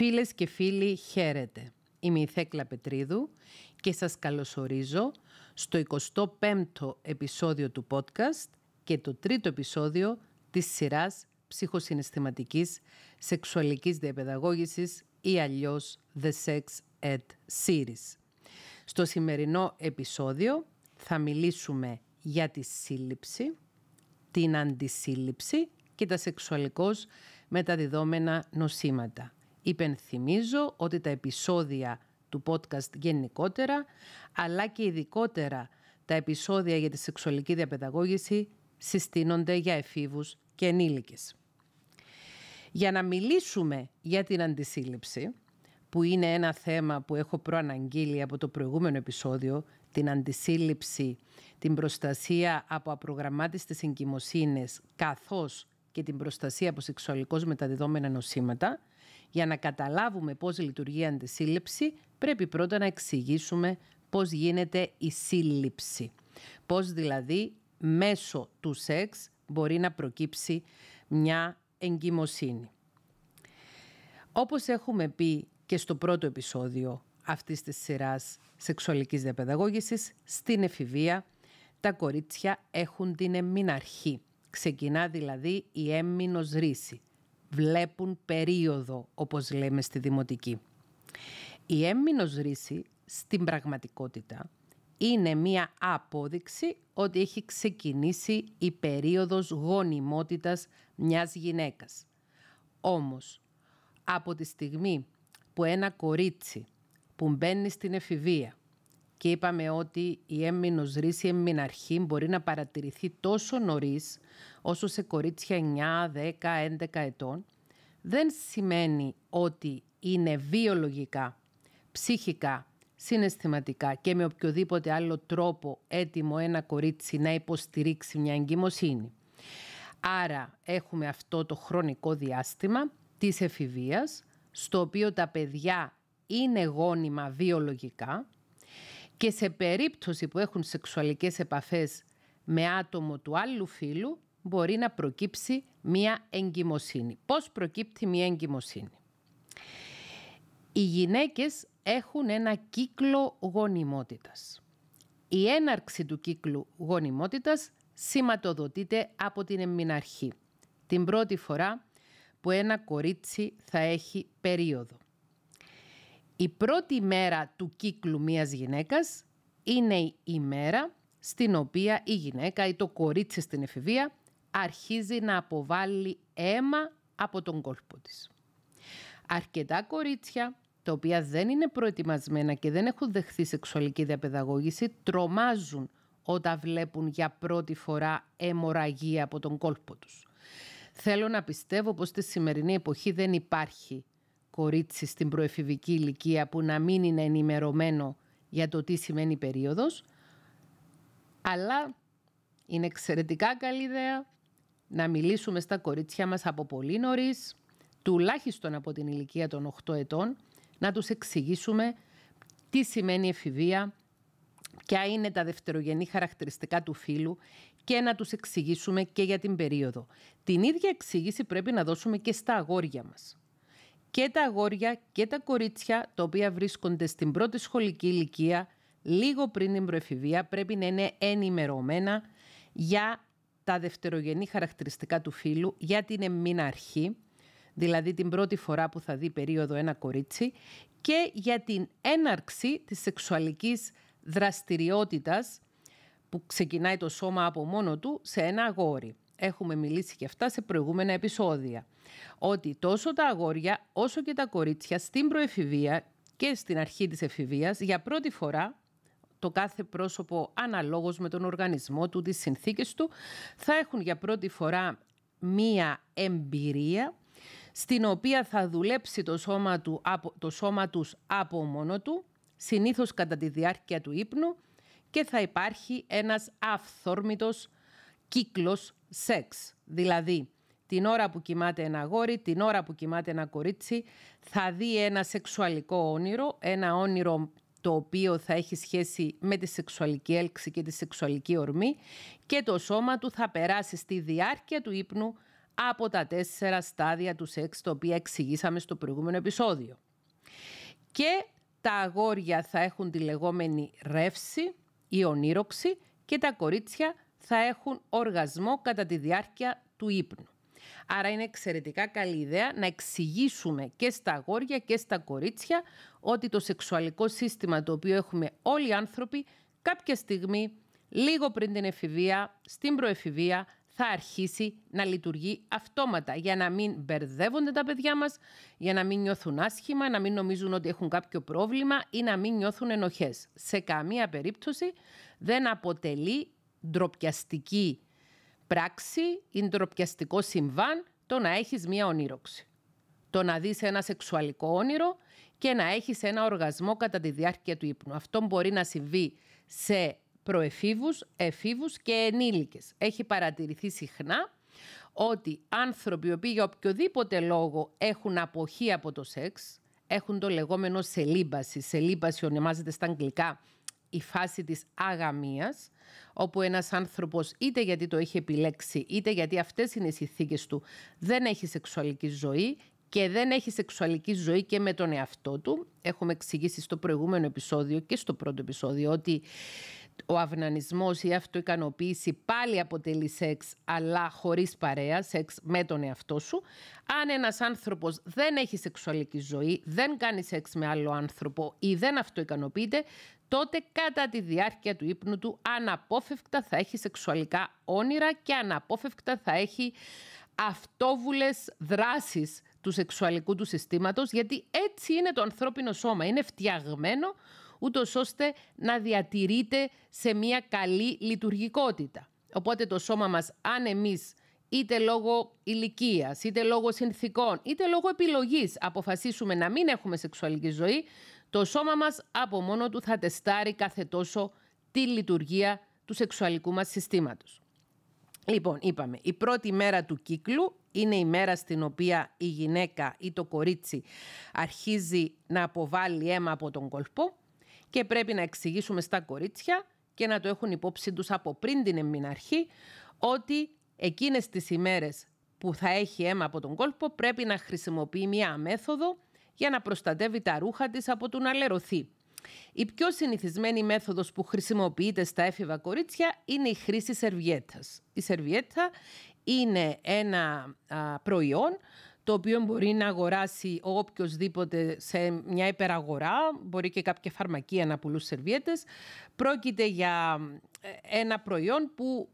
Φίλες και φίλοι, χαίρετε. Είμαι η Θέκλα Πετρίδου και σας καλωσορίζω στο 25ο επεισόδιο του podcast και το τρίτο επεισόδιο της σειράς ψυχοσυναισθηματικής σεξουαλικής διαπαιδαγώγησης ή αλλιώς The Sex Ed Series. Στο σημερινό επεισόδιο θα μιλήσουμε για τη σύλληψη, την αντισύλληψη και τα σεξουαλικώς μεταδιδόμενα νοσήματα – Υπενθυμίζω ότι τα επεισόδια του podcast γενικότερα, αλλά και ειδικότερα τα επεισόδια για τη σεξουαλική διαπαιδαγώγηση συστήνονται για εφήβους και ενήλικες. Για να μιλήσουμε για την αντισύλληψη, που είναι ένα θέμα που έχω προαναγγείλει από το προηγούμενο επεισόδιο, την αντισύλληψη, την προστασία από απρογραμμάτιστες εγκυμοσύνες, καθώς και την προστασία από σεξουαλικώς μεταδιδόμενα νοσήματα, για να καταλάβουμε πώς λειτουργεί η αντισύλληψη, πρέπει πρώτα να εξηγήσουμε πώς γίνεται η σύλληψη. Πώς δηλαδή μέσω του σεξ μπορεί να προκύψει μια εγκυμοσύνη. Όπως έχουμε πει και στο πρώτο επεισόδιο αυτής της σειράς σεξουαλικής διαπαιδαγώγησης, στην εφηβεία τα κορίτσια έχουν την εμμηναρχή. Ξεκινά δηλαδή η έμμηνος ρίση, βλέπουν περίοδο, όπως λέμε στη Δημοτική. Η έμμηνος ρίση στην πραγματικότητα είναι μία απόδειξη ότι έχει ξεκινήσει η περίοδος γονιμότητας μιας γυναίκας. Όμως, από τη στιγμή που ένα κορίτσι που μπαίνει στην εφηβεία και είπαμε ότι η έμμηνος η εμμηναρχή μπορεί να παρατηρηθεί τόσο νωρίς όσο σε κορίτσια 9, 10, 11 ετών, δεν σημαίνει ότι είναι βιολογικά, ψυχικά, συναισθηματικά και με οποιοδήποτε άλλο τρόπο έτοιμο ένα κορίτσι να υποστηρίξει μια εγκυμοσύνη. Άρα έχουμε αυτό το χρονικό διάστημα της εφηβείας, στο οποίο τα παιδιά είναι γόνιμα βιολογικά, και σε περίπτωση που έχουν σεξουαλικές επαφές με άτομο του άλλου φίλου, μπορεί να προκύψει μία εγκυμοσύνη. Πώς προκύπτει μία εγκυμοσύνη. Οι γυναίκες έχουν ένα κύκλο γονιμότητας. Η έναρξη του κύκλου γονιμότητας σηματοδοτείται από την εμμηναρχή. Την πρώτη φορά που ένα κορίτσι θα έχει περίοδο. Η πρώτη μέρα του κύκλου μιας γυναίκας είναι η μέρα στην οποία η γυναίκα ή το κορίτσι στην εφηβεία αρχίζει να αποβάλει αίμα από τον κόλπο της. Αρκετά κορίτσια, τα οποία δεν είναι προετοιμασμένα και δεν έχουν δεχθεί σεξουαλική διαπαιδαγώγηση, τρομάζουν όταν βλέπουν για πρώτη φορά αιμορραγία από τον κόλπο τους. Θέλω να πιστεύω πως στη σημερινή εποχή δεν υπάρχει κορίτσι στην προεφηβική ηλικία που να μην είναι ενημερωμένο για το τι σημαίνει περίοδος, αλλά είναι εξαιρετικά καλή ιδέα να μιλήσουμε στα κορίτσια μας από πολύ νωρίς, τουλάχιστον από την ηλικία των 8 ετών, να τους εξηγήσουμε τι σημαίνει εφηβεία, ποια είναι τα δευτερογενή χαρακτηριστικά του φύλου και να τους εξηγήσουμε και για την περίοδο. Την ίδια εξήγηση πρέπει να δώσουμε και στα αγόρια μας και τα αγόρια και τα κορίτσια τα οποία βρίσκονται στην πρώτη σχολική ηλικία λίγο πριν την προεφηβεία πρέπει να είναι ενημερωμένα για τα δευτερογενή χαρακτηριστικά του φύλου, για την εμμήνα δηλαδή την πρώτη φορά που θα δει περίοδο ένα κορίτσι και για την έναρξη της σεξουαλικής δραστηριότητας που ξεκινάει το σώμα από μόνο του σε ένα αγόρι έχουμε μιλήσει και αυτά σε προηγούμενα επεισόδια. Ότι τόσο τα αγόρια όσο και τα κορίτσια στην προεφηβεία και στην αρχή της εφηβείας για πρώτη φορά το κάθε πρόσωπο αναλόγως με τον οργανισμό του, τις συνθήκες του, θα έχουν για πρώτη φορά μία εμπειρία στην οποία θα δουλέψει το σώμα, του, τους από μόνο του, συνήθως κατά τη διάρκεια του ύπνου και θα υπάρχει ένας αυθόρμητος κύκλος σεξ. Δηλαδή, την ώρα που κοιμάται ένα αγόρι, την ώρα που κοιμάται ένα κορίτσι, θα δει ένα σεξουαλικό όνειρο, ένα όνειρο το οποίο θα έχει σχέση με τη σεξουαλική έλξη και τη σεξουαλική ορμή και το σώμα του θα περάσει στη διάρκεια του ύπνου από τα τέσσερα στάδια του σεξ, τα οποία εξηγήσαμε στο προηγούμενο επεισόδιο. Και τα αγόρια θα έχουν τη λεγόμενη ρεύση ή ονείροξη και τα κορίτσια θα έχουν οργασμό κατά τη διάρκεια του ύπνου. Άρα είναι εξαιρετικά καλή ιδέα να εξηγήσουμε και στα αγόρια και στα κορίτσια ότι το σεξουαλικό σύστημα το οποίο έχουμε όλοι οι άνθρωποι κάποια στιγμή, λίγο πριν την εφηβεία, στην προεφηβεία, θα αρχίσει να λειτουργεί αυτόματα για να μην μπερδεύονται τα παιδιά μας, για να μην νιώθουν άσχημα, να μην νομίζουν ότι έχουν κάποιο πρόβλημα ή να μην νιώθουν ενοχές. Σε καμία περίπτωση δεν αποτελεί ντροπιαστική πράξη ή ντροπιαστικό συμβάν το να έχεις μία ονείροξη. Το να δεις ένα σεξουαλικό όνειρο και να έχεις ένα οργασμό κατά τη διάρκεια του ύπνου. Αυτό μπορεί να συμβεί σε προεφήβους, εφήβους και ενήλικες. Έχει παρατηρηθεί συχνά ότι άνθρωποι οι οποίοι για οποιοδήποτε λόγο έχουν αποχή από το σεξ, έχουν το λεγόμενο σελίμπαση. Σελίμπαση ονομάζεται στα αγγλικά η φάση της αγαμίας, όπου ένας άνθρωπος είτε γιατί το έχει επιλέξει, είτε γιατί αυτές είναι οι συνθήκες του, δεν έχει σεξουαλική ζωή και δεν έχει σεξουαλική ζωή και με τον εαυτό του. Έχουμε εξηγήσει στο προηγούμενο επεισόδιο και στο πρώτο επεισόδιο ότι ο αυνανισμός ή η αυτοικανοποίηση πάλι αποτελεί σεξ, αλλά χωρίς παρέα, σεξ με τον εαυτό σου. Αν ένας άνθρωπος δεν έχει σεξουαλική ζωή, δεν κάνει σεξ με άλλο άνθρωπο ή δεν αυτοικανοποιείται, τότε κατά τη διάρκεια του ύπνου του αναπόφευκτα θα έχει σεξουαλικά όνειρα και αναπόφευκτα θα έχει αυτόβουλες δράσεις του σεξουαλικού του συστήματος, γιατί έτσι είναι το ανθρώπινο σώμα, είναι φτιαγμένο ούτως ώστε να διατηρείται σε μια καλή λειτουργικότητα. Οπότε το σώμα μας, αν εμείς είτε λόγω ηλικίας, είτε λόγω συνθήκων, είτε λόγω επιλογής αποφασίσουμε να μην έχουμε σεξουαλική ζωή, το σώμα μας από μόνο του θα τεστάρει κάθε τόσο τη λειτουργία του σεξουαλικού μας συστήματος. Λοιπόν, είπαμε, η πρώτη μέρα του κύκλου είναι η μέρα στην οποία η γυναίκα ή το κορίτσι αρχίζει να αποβάλει αίμα από τον κολπό και πρέπει να εξηγήσουμε στα κορίτσια και να το έχουν υπόψη τους από πριν την εμμηναρχή ότι εκείνες τις ημέρες που θα έχει αίμα από τον κόλπο πρέπει να χρησιμοποιεί μια μέθοδο για να προστατεύει τα ρούχα της από το να λερωθεί. Η πιο συνηθισμένη μέθοδος που χρησιμοποιείται στα έφηβα κορίτσια είναι η χρήση σερβιέτας. Η σερβιέτα είναι ένα προϊόν το οποίο μπορεί να αγοράσει ο οποιοδήποτε σε μια υπεραγορά, μπορεί και κάποια φαρμακεία να πουλούν σερβιέτες. Πρόκειται για ε, ένα προϊόν που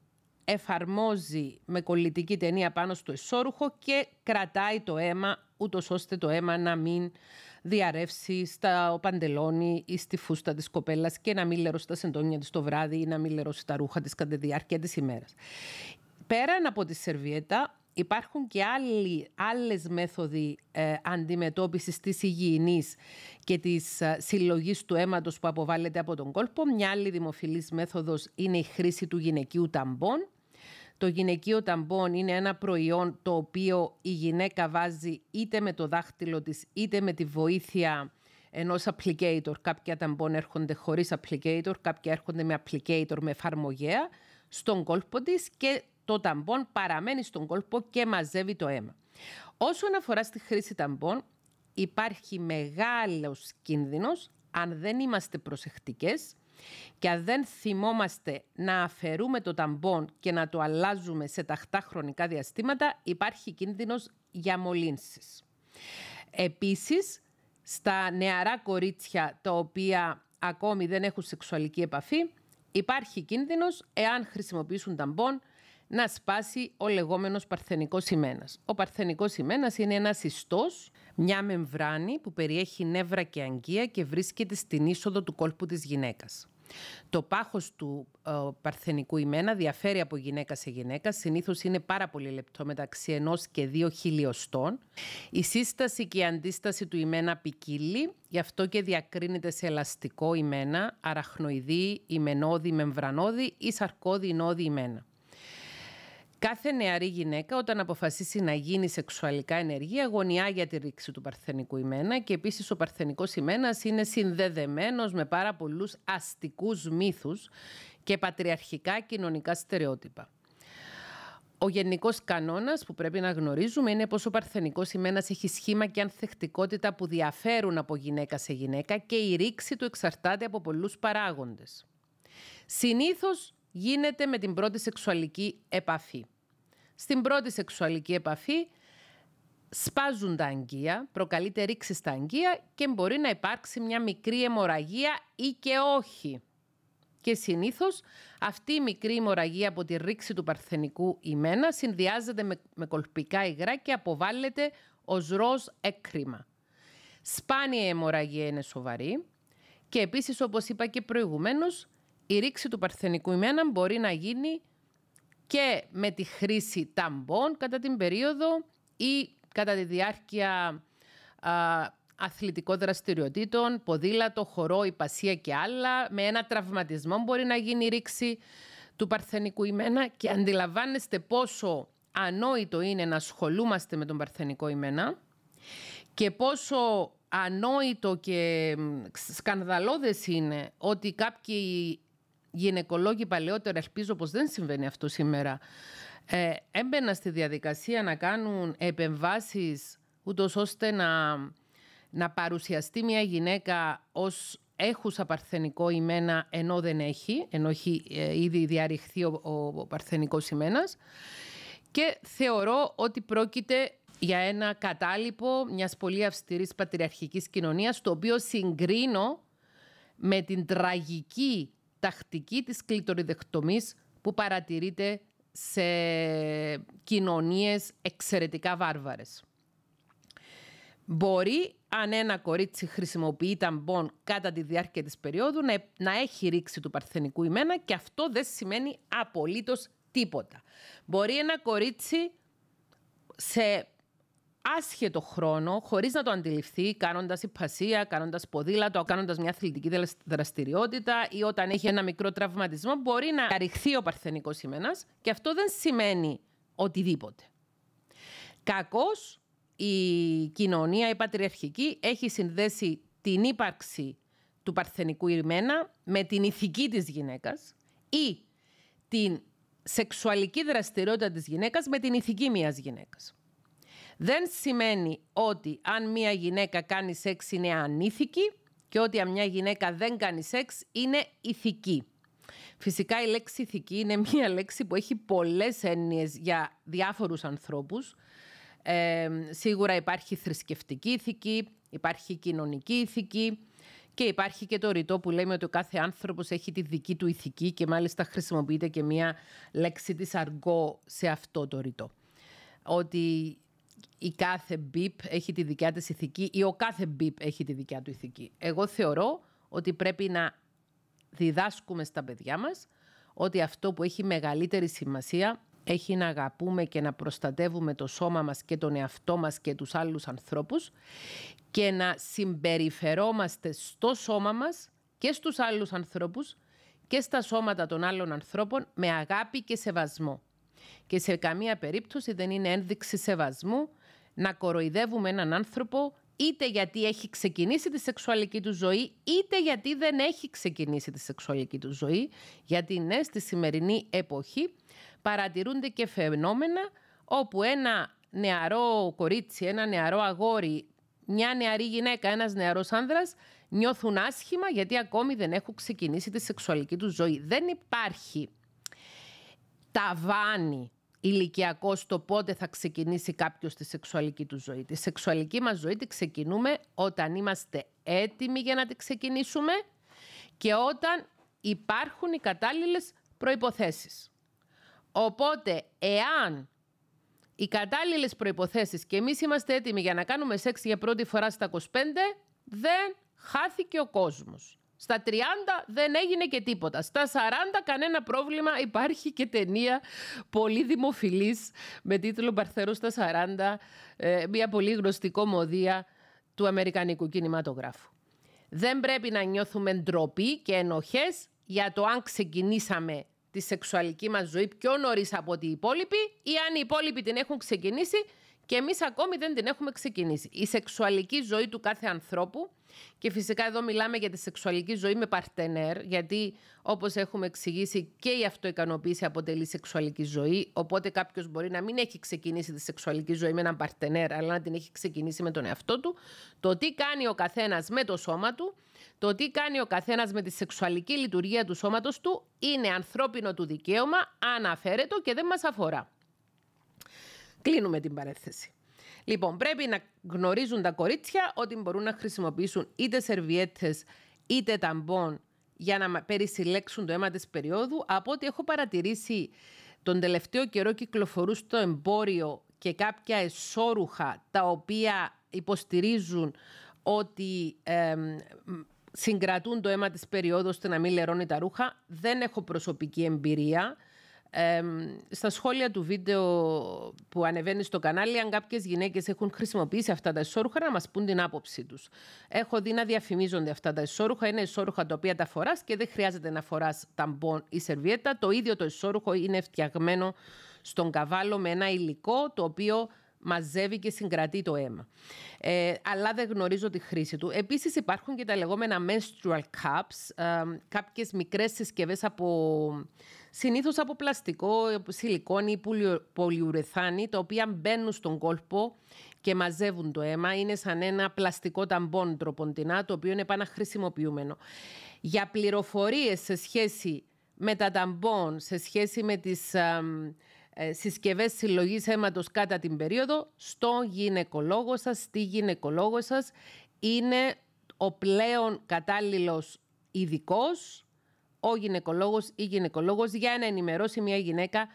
εφαρμόζει με κολλητική ταινία πάνω στο εσώρουχο και κρατάει το αίμα ούτως ώστε το αίμα να μην διαρρεύσει στα παντελόνι ή στη φούστα της κοπέλας και να μην λερώσει τα σεντόνια της το βράδυ ή να μην λερώσει τα ρούχα της κατά τη διάρκεια της ημέρας. Πέραν από τη σερβιέτα, υπάρχουν και άλλε άλλες μέθοδοι ε, αντιμετώπισης της υγιεινής και της συλλογή ε, συλλογής του αίματος που αποβάλλεται από τον κόλπο. Μια άλλη δημοφιλής μέθοδος είναι η χρήση του γυναικείου ταμπών το γυναικείο ταμπόν είναι ένα προϊόν το οποίο η γυναίκα βάζει είτε με το δάχτυλο της είτε με τη βοήθεια ενός applicator. Κάποια ταμπόν έρχονται χωρίς applicator, κάποια έρχονται με applicator με εφαρμογέα στον κόλπο της και το ταμπόν παραμένει στον κόλπο και μαζεύει το αίμα. Όσον αφορά στη χρήση ταμπών, υπάρχει μεγάλος κίνδυνος αν δεν είμαστε προσεκτικές και αν δεν θυμόμαστε να αφαιρούμε το ταμπόν και να το αλλάζουμε σε ταχτά χρονικά διαστήματα, υπάρχει κίνδυνος για μολύνσεις. Επίσης, στα νεαρά κορίτσια τα οποία ακόμη δεν έχουν σεξουαλική επαφή, υπάρχει κίνδυνος, εάν χρησιμοποιήσουν ταμπόν, να σπάσει ο λεγόμενος παρθενικός ημένας. Ο παρθενικός ημένας είναι ένας ιστός μια μεμβράνη που περιέχει νεύρα και αγκία και βρίσκεται στην είσοδο του κόλπου της γυναίκας. Το πάχος του ε, παρθενικού ημένα διαφέρει από γυναίκα σε γυναίκα. Συνήθως είναι πάρα πολύ λεπτό μεταξύ ενός και δύο χιλιοστών. Η σύσταση και η αντίσταση του ημένα ποικίλει, γι' αυτό και διακρίνεται σε ελαστικό ημένα, αραχνοειδή, ημενόδη, μεμβρανόδη ή σαρκώδη, νόδη ημένα. Κάθε νεαρή γυναίκα όταν αποφασίσει να γίνει σεξουαλικά ενεργή αγωνιά για τη ρήξη του παρθενικού ημένα και επίσης ο παρθενικός ημένας είναι συνδεδεμένος με πάρα πολλούς αστικούς μύθους και πατριαρχικά κοινωνικά στερεότυπα. Ο γενικός κανόνας που πρέπει να γνωρίζουμε είναι πως ο παρθενικός ημένας έχει σχήμα και ανθεκτικότητα που διαφέρουν από γυναίκα σε γυναίκα και η ρήξη του εξαρτάται από πολλούς παράγοντες. Συνήθως γίνεται με την πρώτη σεξουαλική επαφή. Στην πρώτη σεξουαλική επαφή σπάζουν τα αγγεία, προκαλείται ρήξη στα αγγεία και μπορεί να υπάρξει μια μικρή αιμορραγία ή και όχι. Και συνήθως αυτή η μικρή αιμορραγία από τη ρήξη του παρθενικού ημένα συνδυάζεται με, κολπικά υγρά και αποβάλλεται ως ροζ έκρημα. Σπάνια η αιμορραγία είναι σοβαρή και επίσης όπως είπα και προηγουμένως η ρήξη του παρθενικού ημένα μπορεί να γίνει και με τη χρήση ταμπών κατά την περίοδο ή κατά τη διάρκεια α, αθλητικών δραστηριοτήτων, ποδήλατο, χορό, υπασία και άλλα. Με ένα τραυματισμό μπορεί να γίνει η ρήξη αθλητικων παρθενικού ημένα και αντιλαμβάνεστε πόσο ανόητο είναι να ασχολούμαστε με τον παρθενικό ημένα και πόσο ανόητο και σκανδαλώδες είναι ότι κάποιοι γυναικολόγοι παλαιότερα, ελπίζω πως δεν συμβαίνει αυτό σήμερα, ε, στη διαδικασία να κάνουν επεμβάσεις ούτως ώστε να, να παρουσιαστεί μια γυναίκα ως έχουσα παρθενικό ημένα ενώ δεν έχει, ενώ έχει ε, ήδη διαρριχθεί ο, ο, ο παρθενικός ημένας. Και θεωρώ ότι πρόκειται για ένα κατάλοιπο μιας πολύ αυστηρής πατριαρχικής κοινωνίας, το οποίο συγκρίνω με την τραγική τακτική της κλειτοριδεκτομής που παρατηρείται σε κοινωνίες εξαιρετικά βάρβαρες. Μπορεί αν ένα κορίτσι χρησιμοποιεί ταμπών κατά τη διάρκεια της περίοδου να, έχει ρήξη του παρθενικού ημένα και αυτό δεν σημαίνει απολύτως τίποτα. Μπορεί ένα κορίτσι σε άσχετο χρόνο, χωρίς να το αντιληφθεί, κάνοντας υπασία, κάνοντας ποδήλατο, κάνοντας μια αθλητική δραστηριότητα ή όταν έχει ένα μικρό τραυματισμό, μπορεί να αριχθεί ο παρθενικός ημένα και αυτό δεν σημαίνει οτιδήποτε. Κακώς η κοινωνία, η πατριαρχική, έχει συνδέσει την ύπαρξη του παρθενικού ημένα με την ηθική της γυναίκας ή την σεξουαλική δραστηριότητα της γυναίκας με την ηθική μιας γυναίκας. Δεν σημαίνει ότι αν μια γυναίκα κάνει σεξ είναι ανήθικη και ότι αν μια γυναίκα δεν κάνει σεξ είναι ηθική. Φυσικά η λέξη ηθική είναι μια λέξη που έχει πολλές έννοιες για διάφορους ανθρώπους. Ε, σίγουρα υπάρχει θρησκευτική ηθική, υπάρχει κοινωνική ηθική και υπάρχει και το ρητό που λέμε ότι κάθε άνθρωπος έχει τη δική του ηθική και μάλιστα χρησιμοποιείται και μια λέξη της αργό σε αυτό το ρητό. Ότι η κάθε μπιπ έχει τη δικιά της ηθική ή ο κάθε μπιπ έχει τη δικιά του ηθική. Εγώ θεωρώ ότι πρέπει να διδάσκουμε στα παιδιά μας ότι αυτό που έχει μεγαλύτερη σημασία έχει να αγαπούμε και να προστατεύουμε το σώμα μας και τον εαυτό μας και τους άλλους ανθρώπους και να συμπεριφερόμαστε στο σώμα μας και στους άλλους ανθρώπους και στα σώματα των άλλων ανθρώπων με αγάπη και σεβασμό. Και σε καμία περίπτωση δεν είναι ένδειξη σεβασμού να κοροϊδεύουμε έναν άνθρωπο είτε γιατί έχει ξεκινήσει τη σεξουαλική του ζωή, είτε γιατί δεν έχει ξεκινήσει τη σεξουαλική του ζωή. Γιατί ναι, στη σημερινή εποχή παρατηρούνται και φαινόμενα όπου ένα νεαρό κορίτσι, ένα νεαρό αγόρι, μια νεαρή γυναίκα, ένας νεαρός άνδρας νιώθουν άσχημα γιατί ακόμη δεν έχουν ξεκινήσει τη σεξουαλική του ζωή. Δεν υπάρχει ταβάνι ηλικιακό στο πότε θα ξεκινήσει κάποιος τη σεξουαλική του ζωή. Τη σεξουαλική μας ζωή τη ξεκινούμε όταν είμαστε έτοιμοι για να τη ξεκινήσουμε και όταν υπάρχουν οι κατάλληλες προϋποθέσεις. Οπότε, εάν οι κατάλληλες προϋποθέσεις και εμείς είμαστε έτοιμοι για να κάνουμε σεξ για πρώτη φορά στα 25, δεν χάθηκε ο κόσμος. Στα 30 δεν έγινε και τίποτα. Στα 40 κανένα πρόβλημα. Υπάρχει και ταινία πολύ δημοφιλής με τίτλο «Παρθέρο στα 40», ε, μια πολύ γνωστή κομμωδία του Αμερικανικού κινηματογράφου. Δεν πρέπει να νιώθουμε ντροπή και ενοχές για το αν ξεκινήσαμε τη σεξουαλική μας ζωή πιο νωρίς από ό,τι οι υπόλοιποι ή αν οι υπόλοιποι την έχουν ξεκινήσει και εμείς ακόμη δεν την έχουμε ξεκινήσει. Η σεξουαλική ζωή του κάθε ανθρώπου και φυσικά εδώ μιλάμε για τη σεξουαλική ζωή με παρτενέρ, γιατί όπως έχουμε εξηγήσει και η αυτοικανοποίηση αποτελεί σεξουαλική ζωή, οπότε κάποιος μπορεί να μην έχει ξεκινήσει τη σεξουαλική ζωή με έναν παρτενέρ, αλλά να την έχει ξεκινήσει με τον εαυτό του. Το τι κάνει ο καθένας με το σώμα του, το τι κάνει ο καθένας με τη σεξουαλική λειτουργία του σώματος του, είναι ανθρώπινο του δικαίωμα, αναφέρετο και δεν μας αφορά. Κλείνουμε την παρέθεση. Λοιπόν, πρέπει να γνωρίζουν τα κορίτσια ότι μπορούν να χρησιμοποιήσουν είτε σερβιέτες είτε ταμπών για να περισυλλέξουν το αίμα της περίοδου. Από ό,τι έχω παρατηρήσει τον τελευταίο καιρό κυκλοφορούν στο εμπόριο και κάποια εσώρουχα τα οποία υποστηρίζουν ότι συγκρατούν το αίμα της περίοδου ώστε να μην λερώνει τα ρούχα. Δεν έχω προσωπική εμπειρία. Ε, στα σχόλια του βίντεο που ανεβαίνει στο κανάλι, αν κάποιες γυναίκες έχουν χρησιμοποιήσει αυτά τα ισόρουχα, να μας πούν την άποψή τους. Έχω δει να διαφημίζονται αυτά τα ισόρουχα. Είναι ισόρουχα τα οποία τα φοράς και δεν χρειάζεται να φοράς ταμπον ή σερβιέτα. Το ίδιο το ισόρουχο είναι φτιαγμένο στον καβάλο με ένα υλικό το οποίο μαζεύει και συγκρατεί το αίμα. Ε, αλλά δεν γνωρίζω τη χρήση του. Επίσης υπάρχουν και τα λεγόμενα menstrual cups, ε, κάποιες μικρές από Συνήθως από πλαστικό, ή πολυουρεθάνη, τα οποία μπαίνουν στον κόλπο και μαζεύουν το αίμα. Είναι σαν ένα πλαστικό ταμπόν τροποντινά, το οποίο είναι επαναχρησιμοποιούμενο. Για πληροφορίες σε σχέση με τα ταμπόν, σε σχέση με τις ε, συσκευές συλλογής αίματος κατά την περίοδο, στο γυναικολόγο σας, στη γυναικολόγο σας, είναι ο πλέον κατάλληλος ειδικός ο γυναικολόγος ή γυναικολόγος για να ενημερώσει μια γυναίκα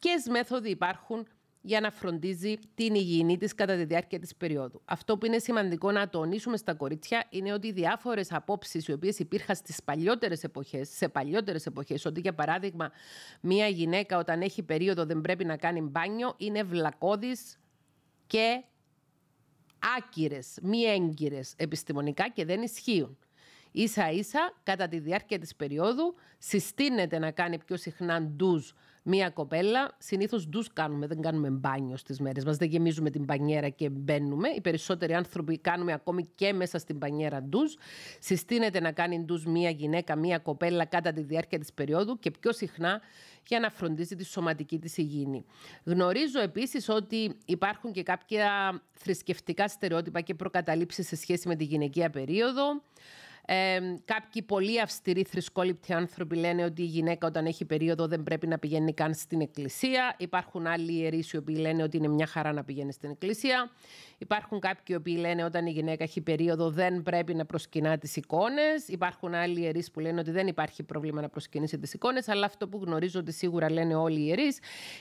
ποιες μέθοδοι υπάρχουν για να φροντίζει την υγιεινή της κατά τη διάρκεια της περίοδου. Αυτό που είναι σημαντικό να τονίσουμε στα κορίτσια είναι ότι οι διάφορες απόψεις οι οποίες υπήρχαν στις παλιότερες εποχές, σε παλιότερες εποχές, ότι για παράδειγμα μια γυναίκα όταν έχει περίοδο δεν πρέπει να κάνει μπάνιο, είναι βλακώδης και άκυρες, μη έγκυρες επιστημονικά και δεν ισχύουν. Ίσα ίσα, κατά τη διάρκεια της περίοδου, συστήνεται να κάνει πιο συχνά ντουζ μία κοπέλα. Συνήθως ντουζ κάνουμε, δεν κάνουμε μπάνιο στις μέρες μας. Δεν γεμίζουμε την πανιέρα και μπαίνουμε. Οι περισσότεροι άνθρωποι κάνουμε ακόμη και μέσα στην πανιέρα ντουζ. Συστήνεται να κάνει ντουζ μία γυναίκα, μία κοπέλα κατά τη διάρκεια της περίοδου και πιο συχνά για να φροντίζει τη σωματική της υγιεινή. Γνωρίζω επίσης ότι υπάρχουν και κάποια θρησκευτικά στερεότυπα και προκαταλήψεις σε σχέση με τη γυναικεία περίοδο. Ε, κάποιοι πολύ αυστηροί θρησκόληπτοι άνθρωποι λένε ότι η γυναίκα όταν έχει περίοδο δεν πρέπει να πηγαίνει καν στην εκκλησία. Υπάρχουν άλλοι ιερείς οι οποίοι λένε ότι είναι μια χαρά να πηγαίνει στην εκκλησία. Υπάρχουν κάποιοι οι οποίοι λένε όταν η γυναίκα έχει περίοδο δεν πρέπει να προσκυνά τις εικόνες. Υπάρχουν άλλοι ιερείς που λένε ότι δεν υπάρχει πρόβλημα να προσκυνήσει τις εικόνες. Αλλά αυτό που γνωρίζω ότι σίγουρα λένε όλοι οι ιερείς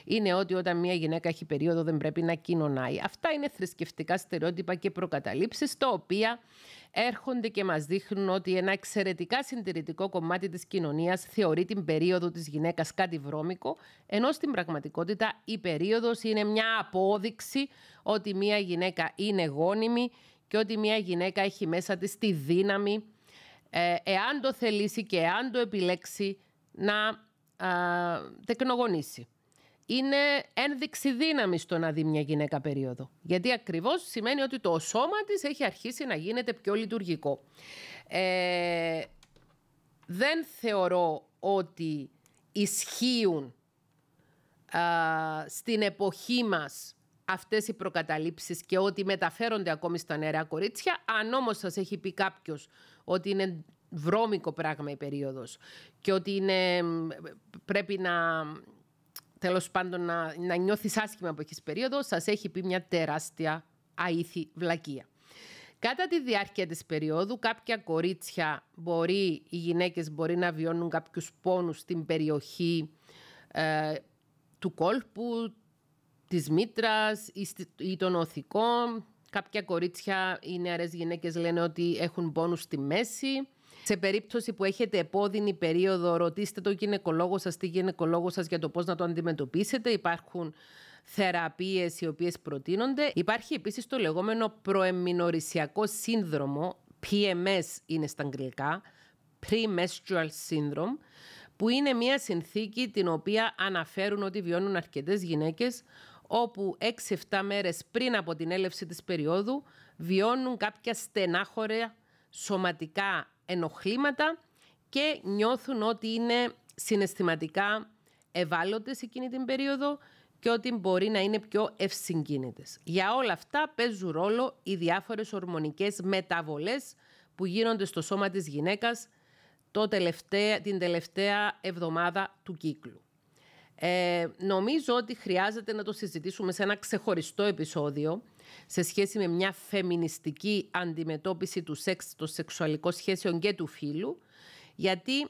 είναι ότι όταν μια γυναίκα έχει περίοδο δεν πρέπει να κοινωνάει. Αυτά είναι θρησκευτικά στερεότυπα και προκαταλήψεις, τα οποία έρχονται και μας δείχνουν ότι ένα εξαιρετικά συντηρητικό κομμάτι της κοινωνίας θεωρεί την περίοδο της γυναίκας κάτι βρώμικο, ενώ στην πραγματικότητα η περίοδος είναι μια απόδειξη ότι μια γυναίκα είναι γόνιμη και ότι μια γυναίκα έχει μέσα της τη δύναμη, ε, εάν το θελήσει και εάν το επιλέξει, να ε, τεκνογονήσει είναι ένδειξη δύναμης στο να δει μια γυναίκα περίοδο. Γιατί ακριβώς σημαίνει ότι το σώμα της έχει αρχίσει να γίνεται πιο λειτουργικό. Ε, δεν θεωρώ ότι ισχύουν α, στην εποχή μας αυτές οι προκαταλήψεις και ότι μεταφέρονται ακόμη στα νερά κορίτσια. Αν όμως σας έχει πει κάποιος ότι είναι βρώμικο πράγμα η περίοδος και ότι είναι, πρέπει να τέλος πάντων να, να νιώθεις άσχημα από έχεις περίοδο, σας έχει πει μια τεράστια αήθη βλακεία. Κατά τη διάρκεια της περίοδου κάποια κορίτσια μπορεί, οι γυναίκες μπορεί να βιώνουν κάποιους πόνους στην περιοχή ε, του κόλπου, της μήτρας ή, ή των οθικών. Κάποια κορίτσια, οι νεαρές γυναίκες λένε ότι έχουν πόνους στη μέση. Σε περίπτωση που έχετε επώδυνη περίοδο, ρωτήστε το γυναικολόγο σας, τη γυναικολόγο σας για το πώς να το αντιμετωπίσετε. Υπάρχουν θεραπείες οι οποίες προτείνονται. Υπάρχει επίσης το λεγόμενο προεμινορισιακό σύνδρομο, PMS είναι στα αγγλικά, Premenstrual Syndrome, που είναι μια συνθήκη την οποία αναφέρουν ότι βιώνουν αρκετές γυναίκες όπου 6-7 μέρες πριν από την έλευση της περίοδου βιώνουν κάποια στενάχωρα σωματικά ενοχλήματα και νιώθουν ότι είναι συναισθηματικά ευάλωτες εκείνη την περίοδο και ότι μπορεί να είναι πιο ευσυγκίνητες. Για όλα αυτά παίζουν ρόλο οι διάφορες ορμονικές μεταβολές που γίνονται στο σώμα της γυναίκας το τελευταία, την τελευταία εβδομάδα του κύκλου. Ε, νομίζω ότι χρειάζεται να το συζητήσουμε σε ένα ξεχωριστό επεισόδιο σε σχέση με μια φεμινιστική αντιμετώπιση του σεξ, των σεξουαλικών σχέσεων και του φίλου, γιατί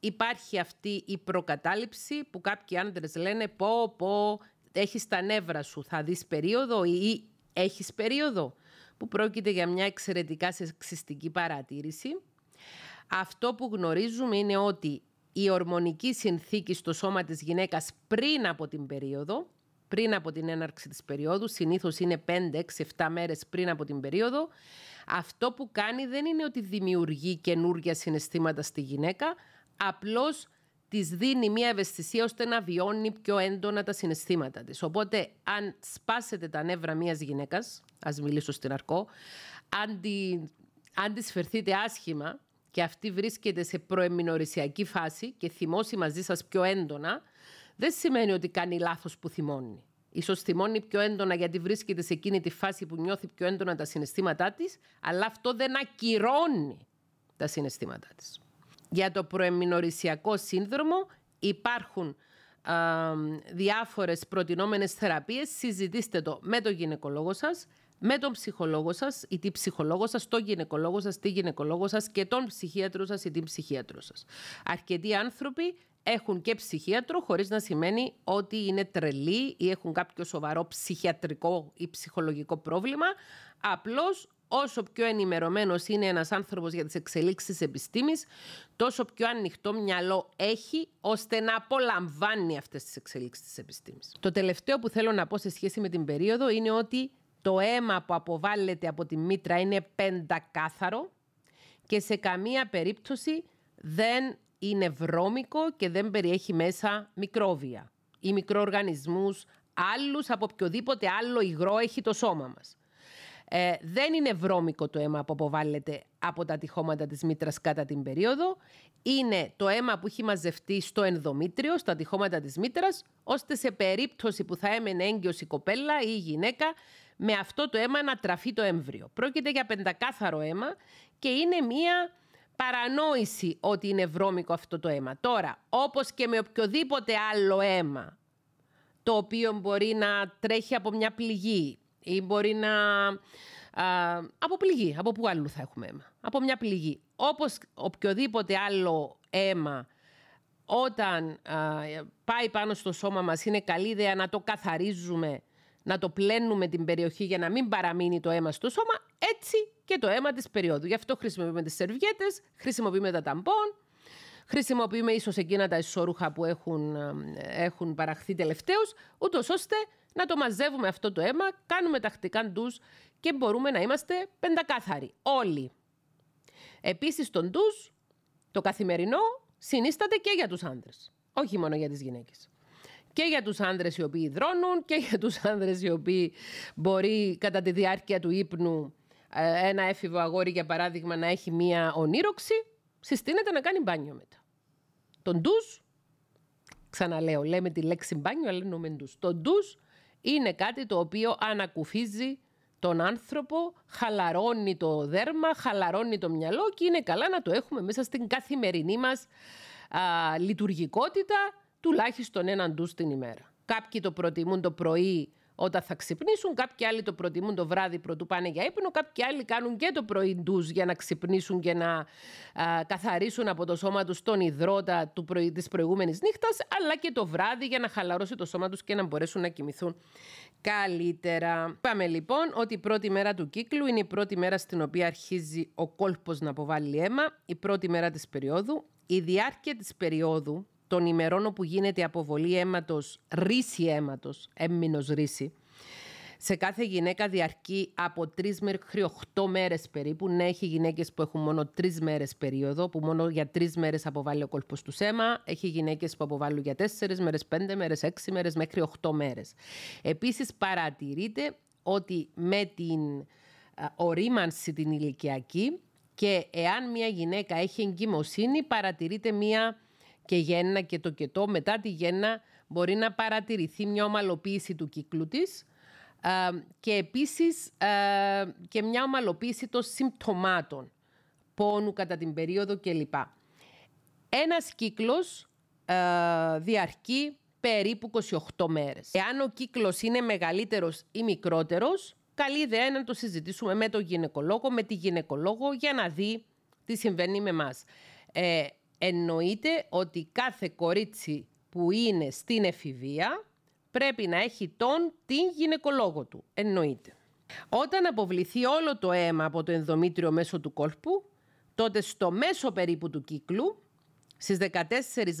υπάρχει αυτή η προκατάληψη που κάποιοι άντρες λένε «Πω, πω, έχεις τα νεύρα σου, θα δεις περίοδο ή έχεις περίοδο» που πρόκειται για μια εξαιρετικά σεξιστική παρατήρηση. Αυτό που γνωρίζουμε είναι ότι η ορμονική συνθήκη στο σώμα της γυναίκας πριν από την περίοδο πριν από την έναρξη της περίοδου, συνήθως είναι 5, 6, 7 μέρες πριν από την περίοδο, αυτό που κάνει δεν είναι ότι δημιουργεί καινούργια συναισθήματα στη γυναίκα, απλώς της δίνει μια ευαισθησία ώστε να βιώνει πιο έντονα τα συναισθήματα της. Οπότε, αν σπάσετε τα νεύρα μιας γυναίκας, ας μιλήσω στην αρκό, αν, τη, της φερθείτε άσχημα και αυτή βρίσκεται σε προεμινορισιακή φάση και θυμώσει μαζί σας πιο έντονα, δεν σημαίνει ότι κάνει λάθος που θυμώνει. Ίσως θυμώνει πιο έντονα γιατί βρίσκεται σε εκείνη τη φάση που νιώθει πιο έντονα τα συναισθήματά της, αλλά αυτό δεν ακυρώνει τα συναισθήματά της. Για το προεμινορισιακό σύνδρομο υπάρχουν α, διάφορες προτινόμενες θεραπείες. Συζητήστε το με τον γυναικολόγο σας, με τον ψυχολόγο σας ή την ψυχολόγο σας, τον γυναικολόγο σας, τη γυναικολόγο σας και τον ψυχίατρο σας ή την ψυχίατρο σας. Αρκετοί άνθρωποι έχουν και ψυχίατρο χωρίς να σημαίνει ότι είναι τρελή ή έχουν κάποιο σοβαρό ψυχιατρικό ή ψυχολογικό πρόβλημα. Απλώς όσο πιο ενημερωμένος είναι ένας άνθρωπος για τις εξελίξεις επιστήμης, τόσο πιο ανοιχτό μυαλό έχει ώστε να απολαμβάνει αυτές τις εξελίξεις της επιστήμης. Το τελευταίο που θέλω να πω σε σχέση με την περίοδο είναι ότι το αίμα που αποβάλλεται από τη μήτρα είναι πεντακάθαρο και σε καμία περίπτωση δεν είναι βρώμικο και δεν περιέχει μέσα μικρόβια ή μικροοργανισμούς άλλους από οποιοδήποτε άλλο υγρό έχει το σώμα μας. Ε, δεν είναι βρώμικο το αίμα που αποβάλλεται από τα τυχώματα της μήτρας κατά την περίοδο. Είναι το αίμα που έχει μαζευτεί στο ενδομήτριο, στα τυχώματα της μήτρας, ώστε σε περίπτωση που θα έμενε έγκυος η κοπέλα ή η γυναίκα, με αυτό το αίμα να τραφεί το έμβριο. Πρόκειται για πεντακάθαρο αίμα και είναι μία παρανόηση ότι είναι βρώμικο αυτό το αίμα. Τώρα, όπως και με οποιοδήποτε άλλο αίμα, το οποίο μπορεί να τρέχει από μια πληγή ή μπορεί να... Α, από πληγή, από πού αλλού θα έχουμε αίμα. Από μια πληγή. Όπως οποιοδήποτε άλλο αίμα όταν α, πάει πάνω στο σώμα μας είναι καλή ιδέα να το καθαρίζουμε, να το πλένουμε την περιοχή για να μην παραμείνει το αίμα στο σώμα, έτσι και το αίμα της περίοδου. Γι' αυτό χρησιμοποιούμε τις σερβιέτες, χρησιμοποιούμε τα ταμπών, χρησιμοποιούμε ίσως εκείνα τα ισόρουχα που έχουν, ε, έχουν παραχθεί τελευταίως, ούτως ώστε να το μαζεύουμε αυτό το αίμα, κάνουμε τακτικά ντους και μπορούμε να είμαστε πεντακάθαροι. Όλοι. Επίσης τον ντους, το καθημερινό, συνίσταται και για τους άντρε. Όχι μόνο για τις γυναίκες. Και για τους άνδρες οι οποίοι δρώνουν και για τους άνδρες οι οποίοι μπορεί κατά τη διάρκεια του ύπνου ε, ένα έφηβο αγόρι, για παράδειγμα, να έχει μία ονείροξη, συστήνεται να κάνει μπάνιο μετά. Το ντους, ξαναλέω, λέμε τη λέξη μπάνιο, αλλά εννοούμε τον Το είναι κάτι το οποίο ανακουφίζει τον άνθρωπο, χαλαρώνει το δέρμα, χαλαρώνει το μυαλό και είναι καλά να το έχουμε μέσα στην καθημερινή μας α, λειτουργικότητα, τουλάχιστον έναν ντους την ημέρα. Κάποιοι το προτιμούν το πρωί όταν θα ξυπνήσουν. Κάποιοι άλλοι το προτιμούν το βράδυ πρωτού πάνε για ύπνο. Κάποιοι άλλοι κάνουν και το πρωί για να ξυπνήσουν και να καθαρίσουν από το σώμα τους τον υδρότα του πρωί, της προηγούμενης νύχτας, αλλά και το βράδυ για να χαλαρώσει το σώμα τους και να μπορέσουν να κοιμηθούν καλύτερα. Πάμε λοιπόν ότι η πρώτη μέρα του κύκλου είναι η πρώτη μέρα στην οποία αρχίζει ο κόλπος να αποβάλει αίμα, η πρώτη μέρα της περίοδου, η διάρκεια της περίοδου των ημερών όπου γίνεται αποβολή αίματος, ρίση αίματος, έμμινος ρίση, σε κάθε γυναίκα διαρκεί από 3 μέχρι 8 μέρες περίπου. Ναι, έχει γυναίκες που έχουν μόνο 3 μέρες περίοδο, που μόνο για 3 μέρες αποβάλλει ο κόλπος του αίμα, Έχει γυναίκες που αποβάλλουν για 4 μέρες, πέντε μέρες, έξι μέρες μέχρι 8 μέρες. Επίσης, παρατηρείται ότι με την ορίμανση την ηλικιακή και εάν μια γυναίκα έχει εγκυμοσύνη, παρατηρείται μια και γέννα και το κετό, μετά τη γέννα μπορεί να παρατηρηθεί μια ομαλοποίηση του κύκλου της και επίσης και μια ομαλοποίηση των συμπτωμάτων πόνου κατά την περίοδο κλπ. Ένας κύκλος διαρκεί περίπου 28 μέρες. Εάν ο κύκλος είναι μεγαλύτερος ή μικρότερος, καλή ιδέα να το συζητήσουμε με τον γυναικολόγο, με τη γυναικολόγο για να δει τι συμβαίνει με μας. Εννοείται ότι κάθε κορίτσι που είναι στην εφηβεία πρέπει να έχει τον την γυναικολόγο του. Εννοείται. Όταν αποβληθεί όλο το αίμα από το ενδομήτριο μέσω του κόλπου, τότε στο μέσο περίπου του κύκλου, στις 14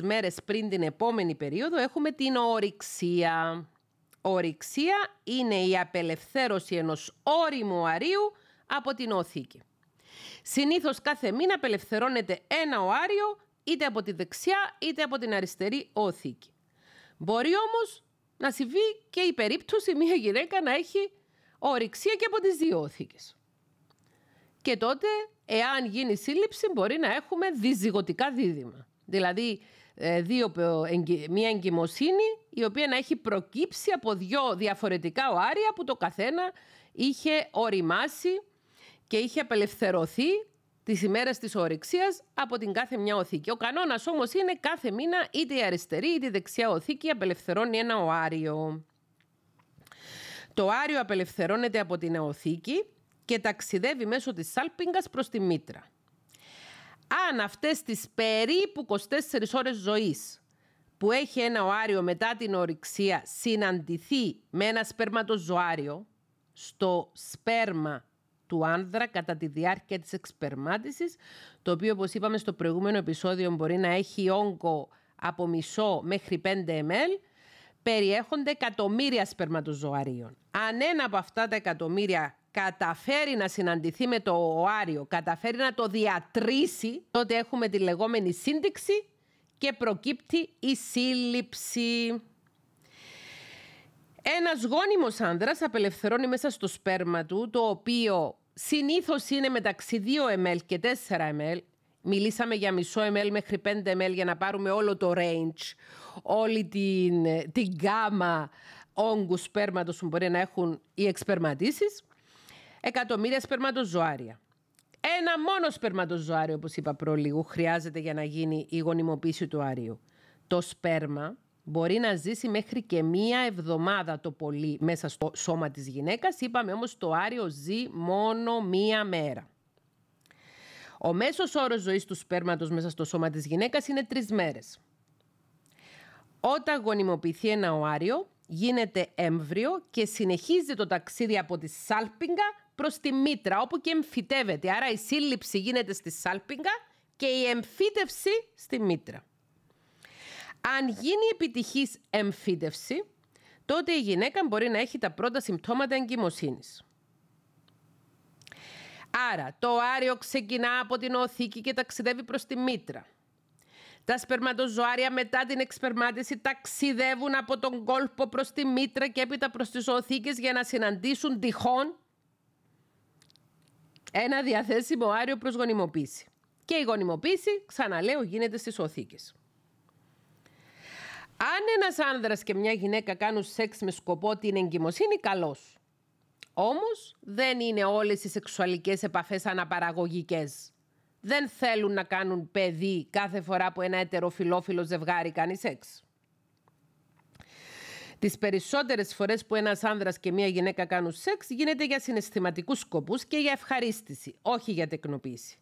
μέρες πριν την επόμενη περίοδο, έχουμε την ορυξία. Ορυξία είναι η απελευθέρωση ενός όριμου αρίου από την οθήκη. Συνήθως κάθε μήνα απελευθερώνεται ένα οάριο είτε από τη δεξιά είτε από την αριστερή όθηκη. Μπορεί όμως να συμβεί και η περίπτωση μια γυναίκα να έχει οριξία και από τις δύο όθηκες. Και τότε, εάν γίνει σύλληψη, μπορεί να έχουμε διζυγωτικά δίδυμα. Δηλαδή, ε, δύο, ε, μια εγκυμοσύνη η οποία να έχει προκύψει από δύο διαφορετικά οάρια που το καθένα είχε οριμάσει και είχε απελευθερωθεί Τις ημέρες της ορυξίας από την κάθε μια οθήκη. Ο κανόνας όμως είναι κάθε μήνα είτε η αριστερή είτε η δεξιά οθήκη απελευθερώνει ένα οάριο. Το οάριο απελευθερώνεται από την οθήκη και ταξιδεύει μέσω της σάλπιγγας προς τη μήτρα. Αν αυτές τις περίπου 24 ώρες ζωής που έχει ένα οάριο μετά την ορυξία συναντηθεί με ένα ζωάριο στο σπέρμα του άνδρα κατά τη διάρκεια της εξπερμάτισης... το οποίο όπως είπαμε στο προηγούμενο επεισόδιο μπορεί να έχει όγκο από μισό μέχρι 5 ml, περιέχονται εκατομμύρια σπερματοζωαρίων. Αν ένα από αυτά τα εκατομμύρια καταφέρει να συναντηθεί με το οάριο, καταφέρει να το διατρήσει, τότε έχουμε τη λεγόμενη σύνδεξη και προκύπτει η σύλληψη. Ένας γόνιμος άνδρας απελευθερώνει μέσα στο σπέρμα του, το οποίο Συνήθως είναι μεταξύ 2 ml και 4 ml. Μιλήσαμε για μισό ml μέχρι 5 ml για να πάρουμε όλο το range, όλη την, την γάμα όγκου σπέρματος που μπορεί να έχουν οι εξπερματήσεις. Εκατομμύρια σπερματοζωάρια. Ένα μόνο σπερματοζωάριο, όπως είπα προλίγου, χρειάζεται για να γίνει η γονιμοποίηση του αρίου. Το σπέρμα μπορεί να ζήσει μέχρι και μία εβδομάδα το πολύ μέσα στο σώμα της γυναίκας. Είπαμε όμως το άριο ζει μόνο μία μέρα. Ο μέσος όρος ζωής του σπέρματος μέσα στο σώμα της γυναίκας είναι τρεις μέρες. Όταν γονιμοποιηθεί ένα οάριο, γίνεται έμβριο και συνεχίζει το ταξίδι από τη σάλπιγγα προς τη μήτρα, όπου και εμφυτεύεται. Άρα η σύλληψη γίνεται στη σάλπιγγα και η εμφύτευση στη μήτρα. Αν γίνει επιτυχής εμφύτευση, τότε η γυναίκα μπορεί να έχει τα πρώτα συμπτώματα εγκυμοσύνης. Άρα, το άριο ξεκινά από την οθήκη και ταξιδεύει προς τη μήτρα. Τα σπερματοζωάρια μετά την εξπερμάτιση ταξιδεύουν από τον κόλπο προς τη μήτρα και έπειτα προς τις οθήκες για να συναντήσουν τυχόν ένα διαθέσιμο άριο προς γονιμοποίηση. Και η γονιμοποίηση, ξαναλέω, γίνεται στις οθήκες. Αν ένας άνδρας και μια γυναίκα κάνουν σεξ με σκοπό την εγκυμοσύνη, καλώ. Όμως δεν είναι όλες οι σεξουαλικές επαφές αναπαραγωγικές. Δεν θέλουν να κάνουν παιδί κάθε φορά που ένα ετεροφιλόφιλο ζευγάρι κάνει σεξ. Τις περισσότερες φορές που ένας άνδρας και μια γυναίκα κάνουν σεξ γίνεται για συναισθηματικούς σκοπούς και για ευχαρίστηση, όχι για τεκνοποίηση.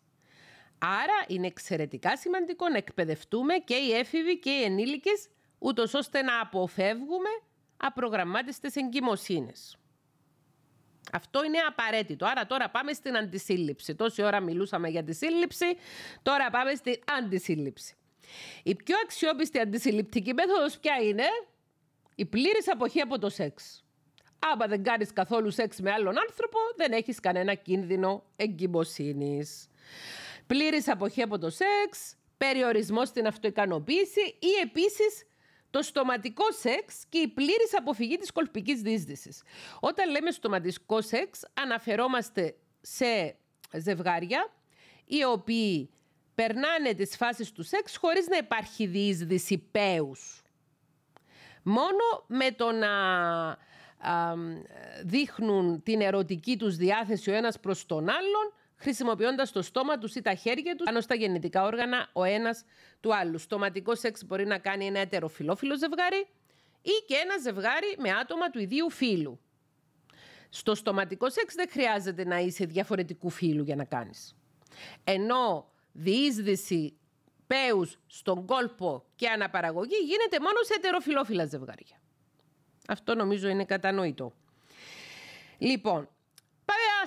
Άρα είναι εξαιρετικά σημαντικό να εκπαιδευτούμε και οι έφηβοι και οι ενήλικες ούτως ώστε να αποφεύγουμε απρογραμμάτιστες εγκυμοσύνες. Αυτό είναι απαραίτητο. Άρα τώρα πάμε στην αντισύλληψη. Τόση ώρα μιλούσαμε για τη σύλληψη, τώρα πάμε στην αντισύλληψη. Η πιο αξιόπιστη αντισυλληπτική μέθοδος ποια είναι? Η πλήρης αποχή από το σεξ. Άμα δεν κάνεις καθόλου σεξ με άλλον άνθρωπο, δεν έχεις κανένα κίνδυνο εγκυμοσύνης. Πλήρης αποχή από το σεξ, περιορισμό στην αυτοικανοποίηση ή επίσης το στοματικό σεξ και η πλήρης αποφυγή της κολπικής δίσδυσης. Όταν λέμε στοματικό σεξ, αναφερόμαστε σε ζευγάρια οι οποίοι περνάνε τις φάσεις του σεξ χωρίς να υπάρχει διείσδυση πέους. Μόνο με το να δείχνουν την ερωτική τους διάθεση ο ένας προς τον άλλον χρησιμοποιώντας το στόμα τους ή τα χέρια τους πάνω στα γεννητικά όργανα ο ένας του άλλου. Στοματικό σεξ μπορεί να κάνει ένα ετεροφιλόφιλο ζευγάρι ή και ένα ζευγάρι με άτομα του ιδίου φίλου. Στο στοματικό σεξ δεν χρειάζεται να είσαι διαφορετικού φίλου για να κάνεις. Ενώ διείσδυση πέους στον κόλπο και αναπαραγωγή γίνεται μόνο σε ετεροφιλόφιλα ζευγάρια. Αυτό νομίζω είναι κατανοητό. Λοιπόν,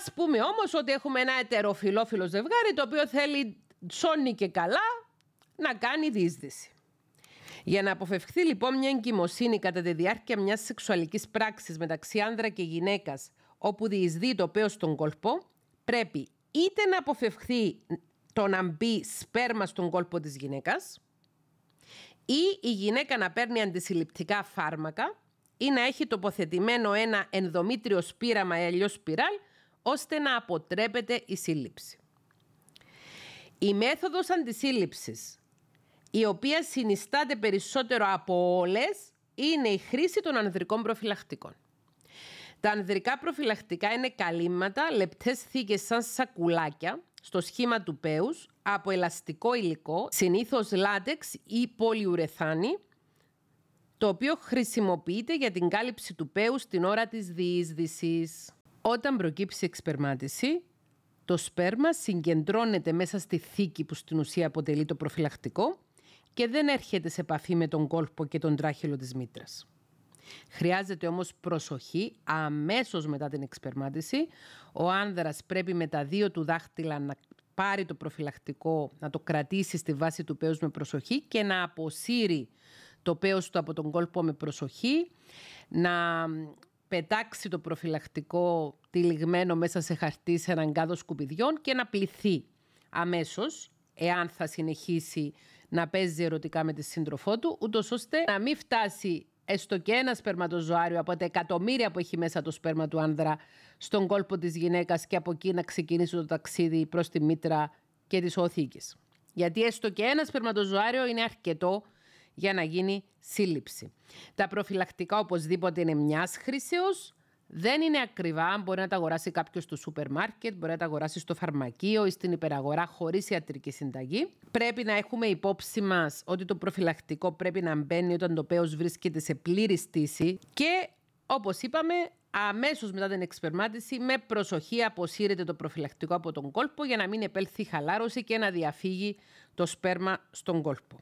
Ας πούμε όμως ότι έχουμε ένα ετεροφιλόφιλο ζευγάρι το οποίο θέλει τσόνι και καλά να κάνει διείσδυση. Για να αποφευχθεί λοιπόν μια εγκυμοσύνη κατά τη διάρκεια μιας σεξουαλικής πράξης μεταξύ άνδρα και γυναίκας όπου διεισδύει το παίο στον κόλπο, πρέπει είτε να αποφευχθεί το να μπει σπέρμα στον κόλπο της γυναίκας ή η γυναίκα να παίρνει αντισυλληπτικά φάρμακα ή να έχει τοποθετημένο ένα ενδομήτριο σπήραμα ή αλλιώς σπιράλ ώστε να αποτρέπεται η σύλληψη. Η μέθοδος αντισύλληψης, η οποία συνιστάται περισσότερο από όλες, είναι η χρήση των ανδρικών προφυλακτικών. Τα ανδρικά προφυλακτικά είναι καλύμματα, λεπτές θήκες σαν σακουλάκια, στο σχήμα του πέους, από ελαστικό υλικό, συνήθως λάτεξ ή πολυουρεθάνη, το οποίο χρησιμοποιείται για την κάλυψη του πέους στην ώρα της διείσδυσης. Όταν προκύψει η εξπερμάτιση, το σπέρμα συγκεντρώνεται μέσα στη θήκη που στην ουσία αποτελεί το προφυλακτικό και δεν έρχεται σε επαφή με τον κόλπο και τον τράχυλο της μήτρας. Χρειάζεται όμως προσοχή αμέσως μετά την εξπερμάτιση. Ο άνδρας πρέπει με τα δύο του δάχτυλα να πάρει το προφυλακτικό, να το κρατήσει στη βάση του πέους με προσοχή και να αποσύρει το πέος του από τον κόλπο με προσοχή, να πετάξει το προφυλακτικό τυλιγμένο μέσα σε χαρτί σε έναν κάδο σκουπιδιών και να πληθεί αμέσως εάν θα συνεχίσει να παίζει ερωτικά με τη σύντροφό του, ούτως ώστε να μην φτάσει έστω και ένα σπερματοζωάριο από τα εκατομμύρια που έχει μέσα το σπέρμα του άνδρα στον κόλπο της γυναίκας και από εκεί να ξεκινήσει το ταξίδι προς τη μήτρα και τις οθήκες. Γιατί έστω και ένα σπερματοζωάριο είναι αρκετό για να γίνει σύλληψη. Τα προφυλακτικά οπωσδήποτε είναι μιας χρήσεω. Δεν είναι ακριβά. Μπορεί να τα αγοράσει κάποιος στο σούπερ μάρκετ, μπορεί να τα αγοράσει στο φαρμακείο ή στην υπεραγορά χωρίς ιατρική συνταγή. Πρέπει να έχουμε υπόψη μας ότι το προφυλακτικό πρέπει να μπαίνει όταν το πέος βρίσκεται σε πλήρη στήση και όπως είπαμε, αμέσως μετά την εξπερμάτιση, με προσοχή αποσύρεται το προφυλακτικό από τον κόλπο για να μην επέλθει χαλάρωση και να διαφύγει το σπέρμα στον κόλπο.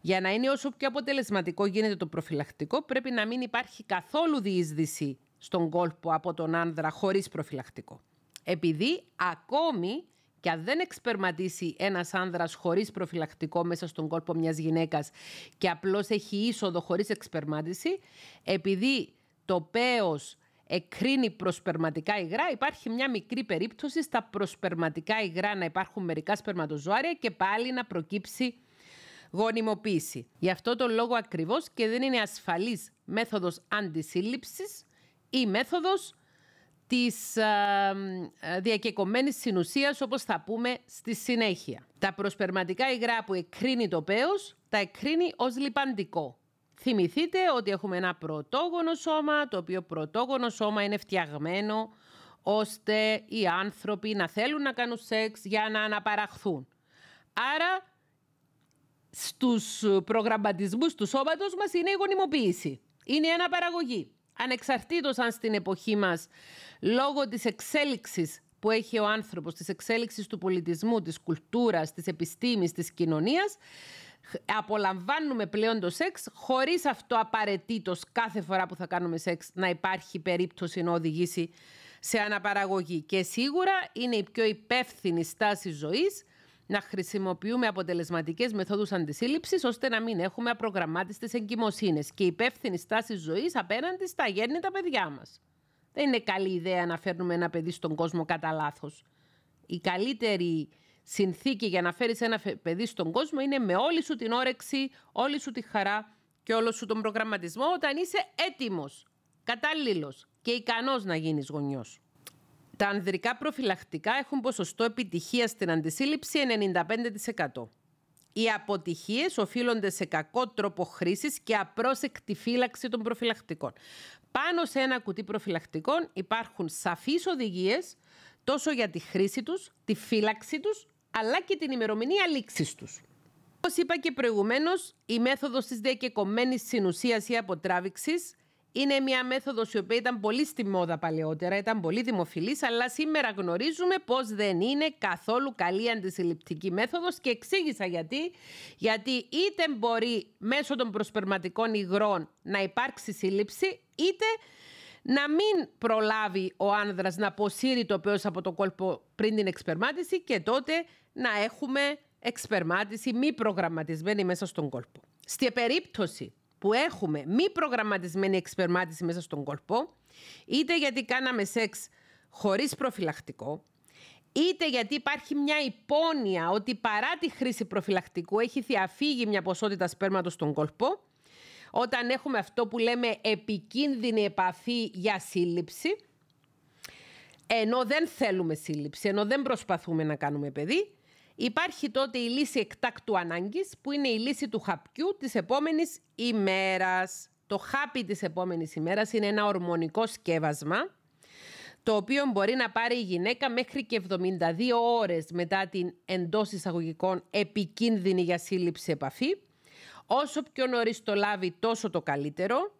Για να είναι όσο πιο αποτελεσματικό γίνεται το προφυλακτικό, πρέπει να μην υπάρχει καθόλου διείσδυση στον κόλπο από τον άνδρα χωρίς προφυλακτικό. Επειδή ακόμη και αν δεν εξπερματίσει ένας άνδρας χωρίς προφυλακτικό μέσα στον κόλπο μιας γυναίκας και απλώς έχει είσοδο χωρίς εξπερμάτιση, επειδή το πέος εκρίνει προσπερματικά υγρά, υπάρχει μια μικρή περίπτωση στα προσπερματικά υγρά να υπάρχουν μερικά σπερματοζωάρια και πάλι να προκύψει γονιμοποίηση. Γι' αυτό τον λόγο ακριβώς και δεν είναι ασφαλής μέθοδος αντισύλληψης ή μέθοδος της ε, ε, διακεκομμένης συνουσίας, όπως θα πούμε στη συνέχεια. Τα προσπερματικά υγρά που εκρίνει το πέος, τα εκρίνει ως λιπαντικό. Θυμηθείτε ότι έχουμε ένα πρωτόγονο σώμα, το οποίο πρωτόγονο σώμα είναι φτιαγμένο ώστε οι άνθρωποι να θέλουν να κάνουν σεξ για να αναπαραχθούν. Άρα Στους ε, προγραμματισμούς του σώματος μας είναι η γονιμοποίηση. Είναι η αναπαραγωγή. Ανεξαρτήτως αν στην εποχή μας, λόγω της εξέλιξης που έχει ο άνθρωπος, της εξέλιξης του πολιτισμού, της κουλτούρας, της επιστήμης, της κοινωνίας, απολαμβάνουμε πλέον το σεξ χωρίς αυτό απαραίτητος κάθε φορά που θα κάνουμε σεξ να υπάρχει περίπτωση να οδηγήσει σε αναπαραγωγή. Και σίγουρα είναι η πιο υπεύθυνη στάση ζωής να χρησιμοποιούμε αποτελεσματικές μεθόδους αντισύλληψης ώστε να μην έχουμε απρογραμμάτιστες εγκυμοσύνες και υπεύθυνης στάσης ζωής απέναντι στα γέννητα παιδιά μας. Δεν είναι καλή ιδέα να φέρνουμε ένα παιδί στον κόσμο κατά λάθος. Η καλύτερη συνθήκη για να φέρεις ένα παιδί στον κόσμο είναι με όλη σου την όρεξη, όλη σου τη χαρά και όλο σου τον προγραμματισμό όταν είσαι έτοιμος, κατάλληλος και ικανός να γίνεις γονιός. Τα ανδρικά προφυλακτικά έχουν ποσοστό επιτυχίας στην αντισύλληψη 95%. Οι αποτυχίες οφείλονται σε κακό τρόπο χρήσης και απρόσεκτη φύλαξη των προφυλακτικών. Πάνω σε ένα κουτί προφυλακτικών υπάρχουν σαφείς οδηγίες τόσο για τη χρήση τους, τη φύλαξη τους, αλλά και την ημερομηνία λήξης τους. Όπως είπα και προηγουμένως, η μέθοδος της διακεκομμένης συνουσίας ή αποτράβηξης είναι μια μέθοδος η οποία ήταν πολύ στη μόδα παλαιότερα, ήταν πολύ δημοφιλής, αλλά σήμερα γνωρίζουμε πως δεν είναι καθόλου καλή αντισυλληπτική μέθοδος και εξήγησα γιατί. Γιατί είτε μπορεί μέσω των προσπερματικών υγρών να υπάρξει σύλληψη, είτε να μην προλάβει ο άνδρας να αποσύρει το πέος από τον κόλπο πριν την εξπερμάτιση και τότε να έχουμε εξπερμάτιση μη προγραμματισμένη μέσα στον κόλπο. Στη περίπτωση που έχουμε μη προγραμματισμένη εξπερμάτιση μέσα στον κόλπο, είτε γιατί κάναμε σεξ χωρίς προφυλακτικό, είτε γιατί υπάρχει μια υπόνοια ότι παρά τη χρήση προφυλακτικού έχει διαφύγει μια ποσότητα σπέρματος στον κόλπο, όταν έχουμε αυτό που λέμε επικίνδυνη επαφή για σύλληψη, ενώ δεν θέλουμε σύλληψη, ενώ δεν προσπαθούμε να κάνουμε παιδί, Υπάρχει τότε η λύση εκτάκτου ανάγκης που είναι η λύση του χαπιού της επόμενης ημέρας. Το χάπι της επόμενης ημέρας είναι ένα ορμονικό σκεύασμα το οποίο μπορεί να πάρει η γυναίκα μέχρι και 72 ώρες μετά την εντός εισαγωγικών επικίνδυνη για σύλληψη επαφή. Όσο πιο νωρίς το λάβει τόσο το καλύτερο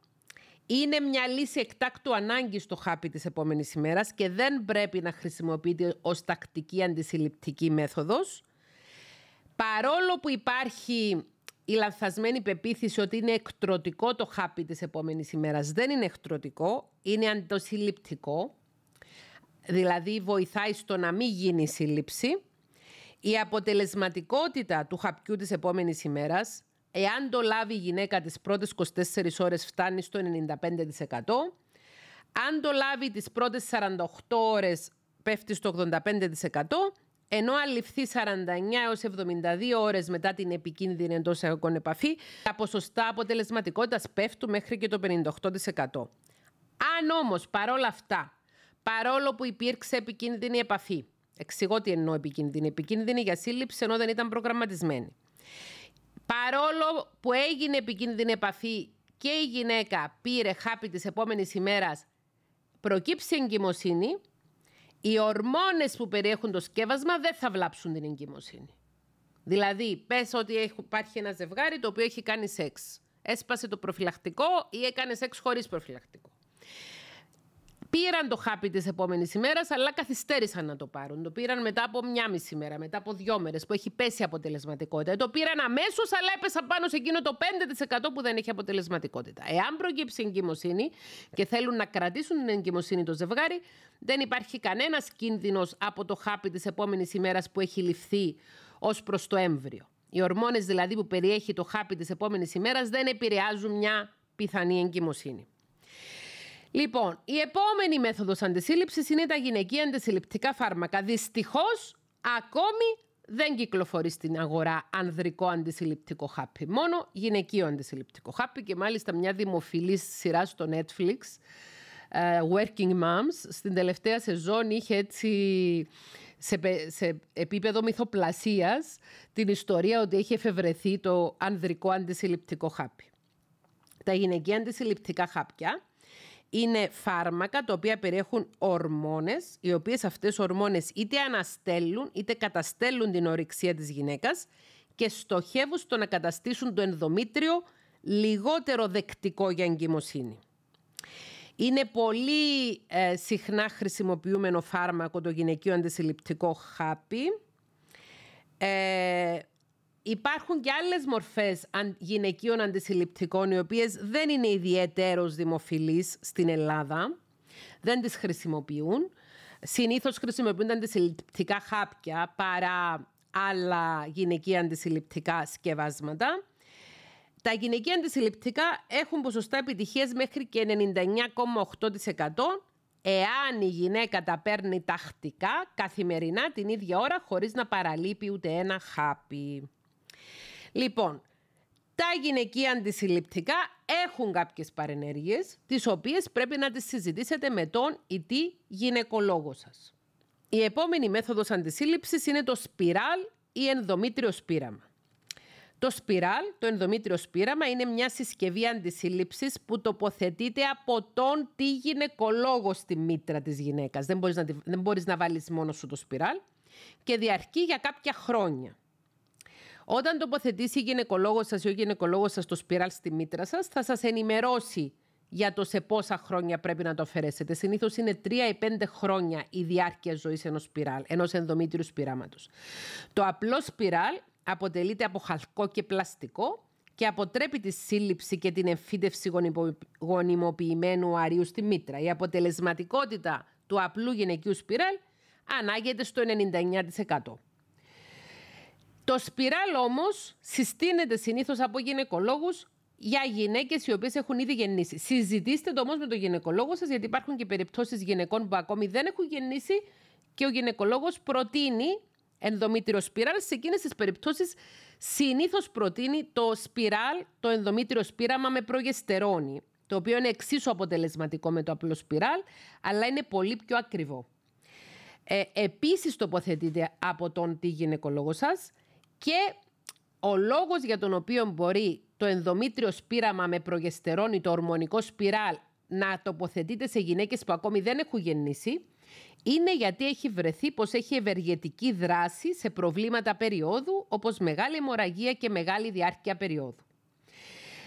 είναι μια λύση εκτάκτου ανάγκης στο χάπι της επόμενης ημέρας και δεν πρέπει να χρησιμοποιείται ως τακτική αντισυλληπτική μέθοδος. Παρόλο που υπάρχει η λανθασμένη πεποίθηση ότι είναι εκτροτικό το χάπι της επόμενης ημέρας, δεν είναι εκτροτικό, είναι αντισυλληπτικό, Δηλαδή βοηθάει στο να μην γίνει σύλληψη. Η αποτελεσματικότητα του χαπιού της επόμενης ημέρας Εάν το λάβει η γυναίκα τις πρώτες 24 ώρες φτάνει στο 95%. Αν το λάβει τις πρώτες 48 ώρες πέφτει στο 85%. Ενώ ληφθεί 49 έως 72 ώρες μετά την επικίνδυνη εντός αγωγικών επαφή, τα ποσοστά αποτελεσματικότητας πέφτουν μέχρι και το 58%. Αν όμως παρόλα αυτά, παρόλο που υπήρξε επικίνδυνη επαφή, εξηγώ τι εννοώ επικίνδυνη, επικίνδυνη για σύλληψη ενώ δεν ήταν προγραμματισμένη, Παρόλο που έγινε επικίνδυνη επαφή και η γυναίκα πήρε χάπι της επόμενης ημέρας, προκύψει εγκυμοσύνη, οι ορμόνες που περιέχουν το σκεύασμα δεν θα βλάψουν την εγκυμοσύνη. Δηλαδή, πες ότι υπάρχει ένα ζευγάρι το οποίο έχει κάνει σεξ. Έσπασε το προφυλακτικό ή έκανε σεξ χωρίς προφυλακτικό. Πήραν το χάπι της επόμενης ημέρας, αλλά καθυστέρησαν να το πάρουν. Το πήραν μετά από μια μισή μέρα, μετά από δύο μέρες που έχει πέσει αποτελεσματικότητα. Το πήραν αμέσως, αλλά έπεσαν πάνω σε εκείνο το 5% που δεν έχει αποτελεσματικότητα. Εάν προκύψει εγκυμοσύνη και θέλουν να κρατήσουν την εγκυμοσύνη το ζευγάρι, δεν υπάρχει κανένας κίνδυνος από το χάπι της επόμενης ημέρας που έχει ληφθεί ως προς το έμβριο. Οι ορμόνες δηλαδή που περιέχει το χάπι της επόμενης ημέρας δεν επηρεάζουν μια πιθανή εγκυμοσύνη. Λοιπόν, η επόμενη μέθοδος αντισύλληψης είναι τα γυναικεία αντισυλληπτικά φάρμακα. Δυστυχώς, ακόμη δεν κυκλοφορεί στην αγορά ανδρικό αντισυλληπτικό χάπι, μόνο γυναικείο αντισυλληπτικό χάπι και μάλιστα μια δημοφιλή σειρά στο Netflix, ε, Working Moms, στην τελευταία σεζόν είχε έτσι σε, σε επίπεδο μυθοπλασίας την ιστορία ότι έχει εφευρεθεί το ανδρικό αντισυλληπτικό χάπι. Τα γυναικεία αντισυλληπτικά χάπια είναι φάρμακα τα οποία περιέχουν ορμόνες, οι οποίες αυτές ορμόνες είτε αναστέλουν είτε καταστέλουν την ορυξία της γυναίκας και στοχεύουν στο να καταστήσουν το ενδομήτριο λιγότερο δεκτικό για εγκυμοσύνη. Είναι πολύ ε, συχνά χρησιμοποιούμενο φάρμακο το γυναικείο αντισυλληπτικό χάπι. Ε, Υπάρχουν και άλλες μορφές γυναικείων αντισυλληπτικών οι οποίες δεν είναι ιδιαίτερος δημοφιλείς στην Ελλάδα. Δεν τις χρησιμοποιούν. Συνήθως χρησιμοποιούνται αντισυλληπτικά χάπια παρά άλλα γυναικεία αντισυλληπτικά σκευάσματα. Τα γυναικεία αντισυλληπτικά έχουν ποσοστά επιτυχίας μέχρι και 99,8% εάν η γυναίκα τα παίρνει τακτικά, καθημερινά, την ίδια ώρα, χωρίς να παραλείπει ούτε ένα χάπι. Λοιπόν, τα γυναικεία αντισυλληπτικά έχουν κάποιες παρενέργειες, τις οποίες πρέπει να τις συζητήσετε με τον ή τη γυναικολόγο σας. Η επόμενη μέθοδος αντισύλληψης είναι το σπιράλ ή ενδομήτριο σπήραμα. Το σπιράλ, το ενδομήτριο σπήραμα, είναι μια συσκευή αντισύλληψης που τοποθετείται από τον τη γυναικολόγο στη μήτρα της γυναίκας. Δεν μπορείς να, δεν να βάλεις μόνο σου το σπιράλ και διαρκεί για κάποια χρόνια. Όταν τοποθετήσει η γυναικολόγος σας ή ο γυναικολόγος σας το σπιράλ στη μήτρα σας, θα σας ενημερώσει για το σε πόσα χρόνια πρέπει να το αφαιρέσετε. Συνήθως είναι 3 ή 5 χρόνια η διάρκεια ζωής ενός σπιράλ, ενός ενδομήτριου σπειράματο. Το απλό σπιράλ αποτελείται από χαλκό και πλαστικό και αποτρέπει τη σύλληψη και την εμφύτευση γονιμοποιημένου αρίου στη μήτρα. Η αποτελεσματικότητα του απλού γυναικείου σπιράλ ανάγεται στο 99%. Το σπιράλ όμως συστήνεται συνήθως από γυναικολόγους για γυναίκες οι οποίες έχουν ήδη γεννήσει. Συζητήστε το όμως με τον γυναικολόγο σας, γιατί υπάρχουν και περιπτώσεις γυναικών που ακόμη δεν έχουν γεννήσει και ο γυναικολόγος προτείνει ενδομήτριο σπίραλ. Σε εκείνες τις περιπτώσεις, συνήθως προτείνει το σπιράλ, το ενδομήτριο σπίραμα με προγεστερόνη, το οποίο είναι εξίσου αποτελεσματικό με το απλό σπιράλ, αλλά είναι πολύ πιο ακριβό. Ε, Επίσης, τοποθετείτε από τον τη γυναικολόγο σας και ο λόγος για τον οποίο μπορεί το ενδομήτριο σπήραμα με ή το ορμονικό σπιράλ, να τοποθετείται σε γυναίκες που ακόμη δεν έχουν γεννήσει, είναι γιατί έχει βρεθεί πως έχει ευεργετική δράση σε προβλήματα περίοδου, όπως μεγάλη αιμορραγία και μεγάλη διάρκεια περίοδου.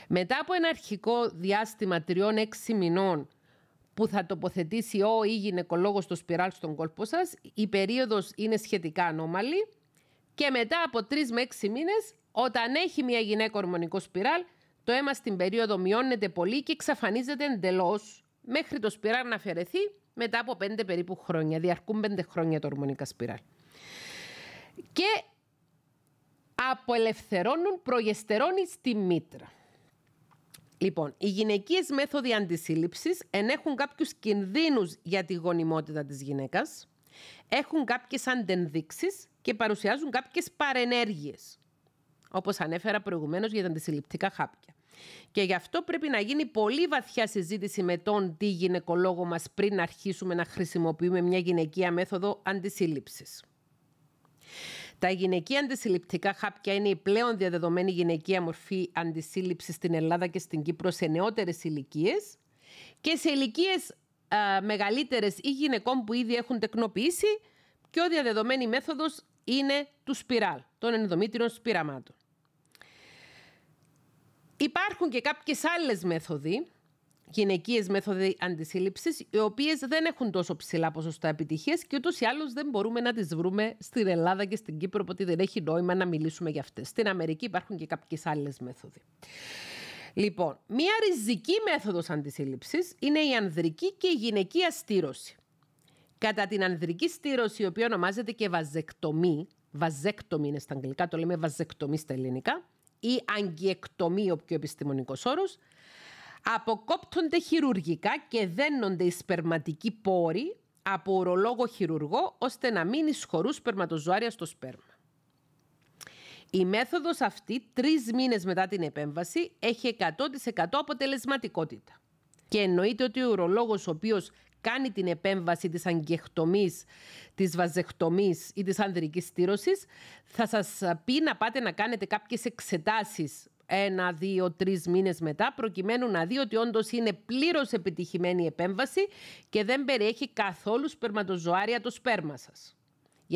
Μετά από ένα αρχικό διάστημα τριών-έξι μηνών που θα τοποθετήσει ο ή γυναικολόγος το σπιράλ στον κόλπο σας, η περίοδος είναι σχετικά ανώμαλη και μετά από 3 με έξι μήνες, όταν έχει μια γυναίκα ορμονικό σπιράλ, το αίμα στην περίοδο μειώνεται πολύ και εξαφανίζεται εντελώς μέχρι το σπιράλ να αφαιρεθεί μετά από πέντε περίπου χρόνια. Διαρκούν πέντε χρόνια τα ορμονικά σπιράλ. Και απολευθερώνουν προγεστερόνη στη μήτρα. Λοιπόν, οι γυναικείες μέθοδοι αντισύλληψης ενέχουν κάποιους κινδύνους για τη γονιμότητα της γυναίκας έχουν κάποιες αντενδείξεις και παρουσιάζουν κάποιες παρενέργειες, όπως ανέφερα προηγουμένως για τα αντισυλληπτικά χάπια. Και γι' αυτό πρέπει να γίνει πολύ βαθιά συζήτηση με τον τι γυναικολόγο μας πριν αρχίσουμε να χρησιμοποιούμε μια γυναικεία μέθοδο αντισύλληψη. Τα γυναικεία αντισυλληπτικά χάπια είναι η πλέον διαδεδομένη γυναικεία μορφή αντισύλληψης στην Ελλάδα και στην Κύπρο σε νεότερες ηλικίες και σε ηλικίες ε, μεγαλύτερες ή γυναικών που ήδη έχουν τεκνοποιήσει, ο διαδεδομένη μέθοδος είναι του σπιράλ, των ενδομήτριων σπιραμάτων. Υπάρχουν και κάποιες άλλες μέθοδοι, γυναικείες μέθοδοι αντισύλληψης, οι οποίες δεν έχουν τόσο ψηλά ποσοστά επιτυχίες και ούτως ή άλλως δεν μπορούμε να τις βρούμε στην Ελλάδα και στην Κύπρο, οπότε δεν έχει νόημα να μιλήσουμε για αυτές. Στην Αμερική υπάρχουν και κάποιες άλλες μέθοδοι. Λοιπόν, μία ριζική μέθοδος αντισύλληψης είναι η ανδρική και η γυναική αστήρωση. Κατά την ανδρική στήρωση, η οποία ονομάζεται και βαζεκτομή, βαζέκτομη είναι στα αγγλικά, το λέμε βαζεκτομή στα ελληνικά, ή αγκιεκτομή, ο πιο επιστημονικός όρος, αποκόπτονται χειρουργικά και δένονται οι σπερματικοί πόροι από ουρολόγο χειρουργό, ώστε να μην εισχωρούν σπερματοζωάρια στο σπέρμα. Η μέθοδος αυτή, τρεις μήνες μετά την επέμβαση, έχει 100% αποτελεσματικότητα. Και εννοείται ότι ο ουρολόγος ο οποίος κάνει την επέμβαση της αγκεχτομής, της βαζεχτομής ή της ανδρικής στήρωσης, θα σας πει να πάτε να κάνετε κάποιες εξετάσεις ένα, δύο, τρεις μήνες μετά, προκειμένου να δει ότι όντως είναι πλήρως επιτυχημένη η επέμβαση και δεν περιέχει καθόλου σπερματοζωάρια το σπέρμα σας.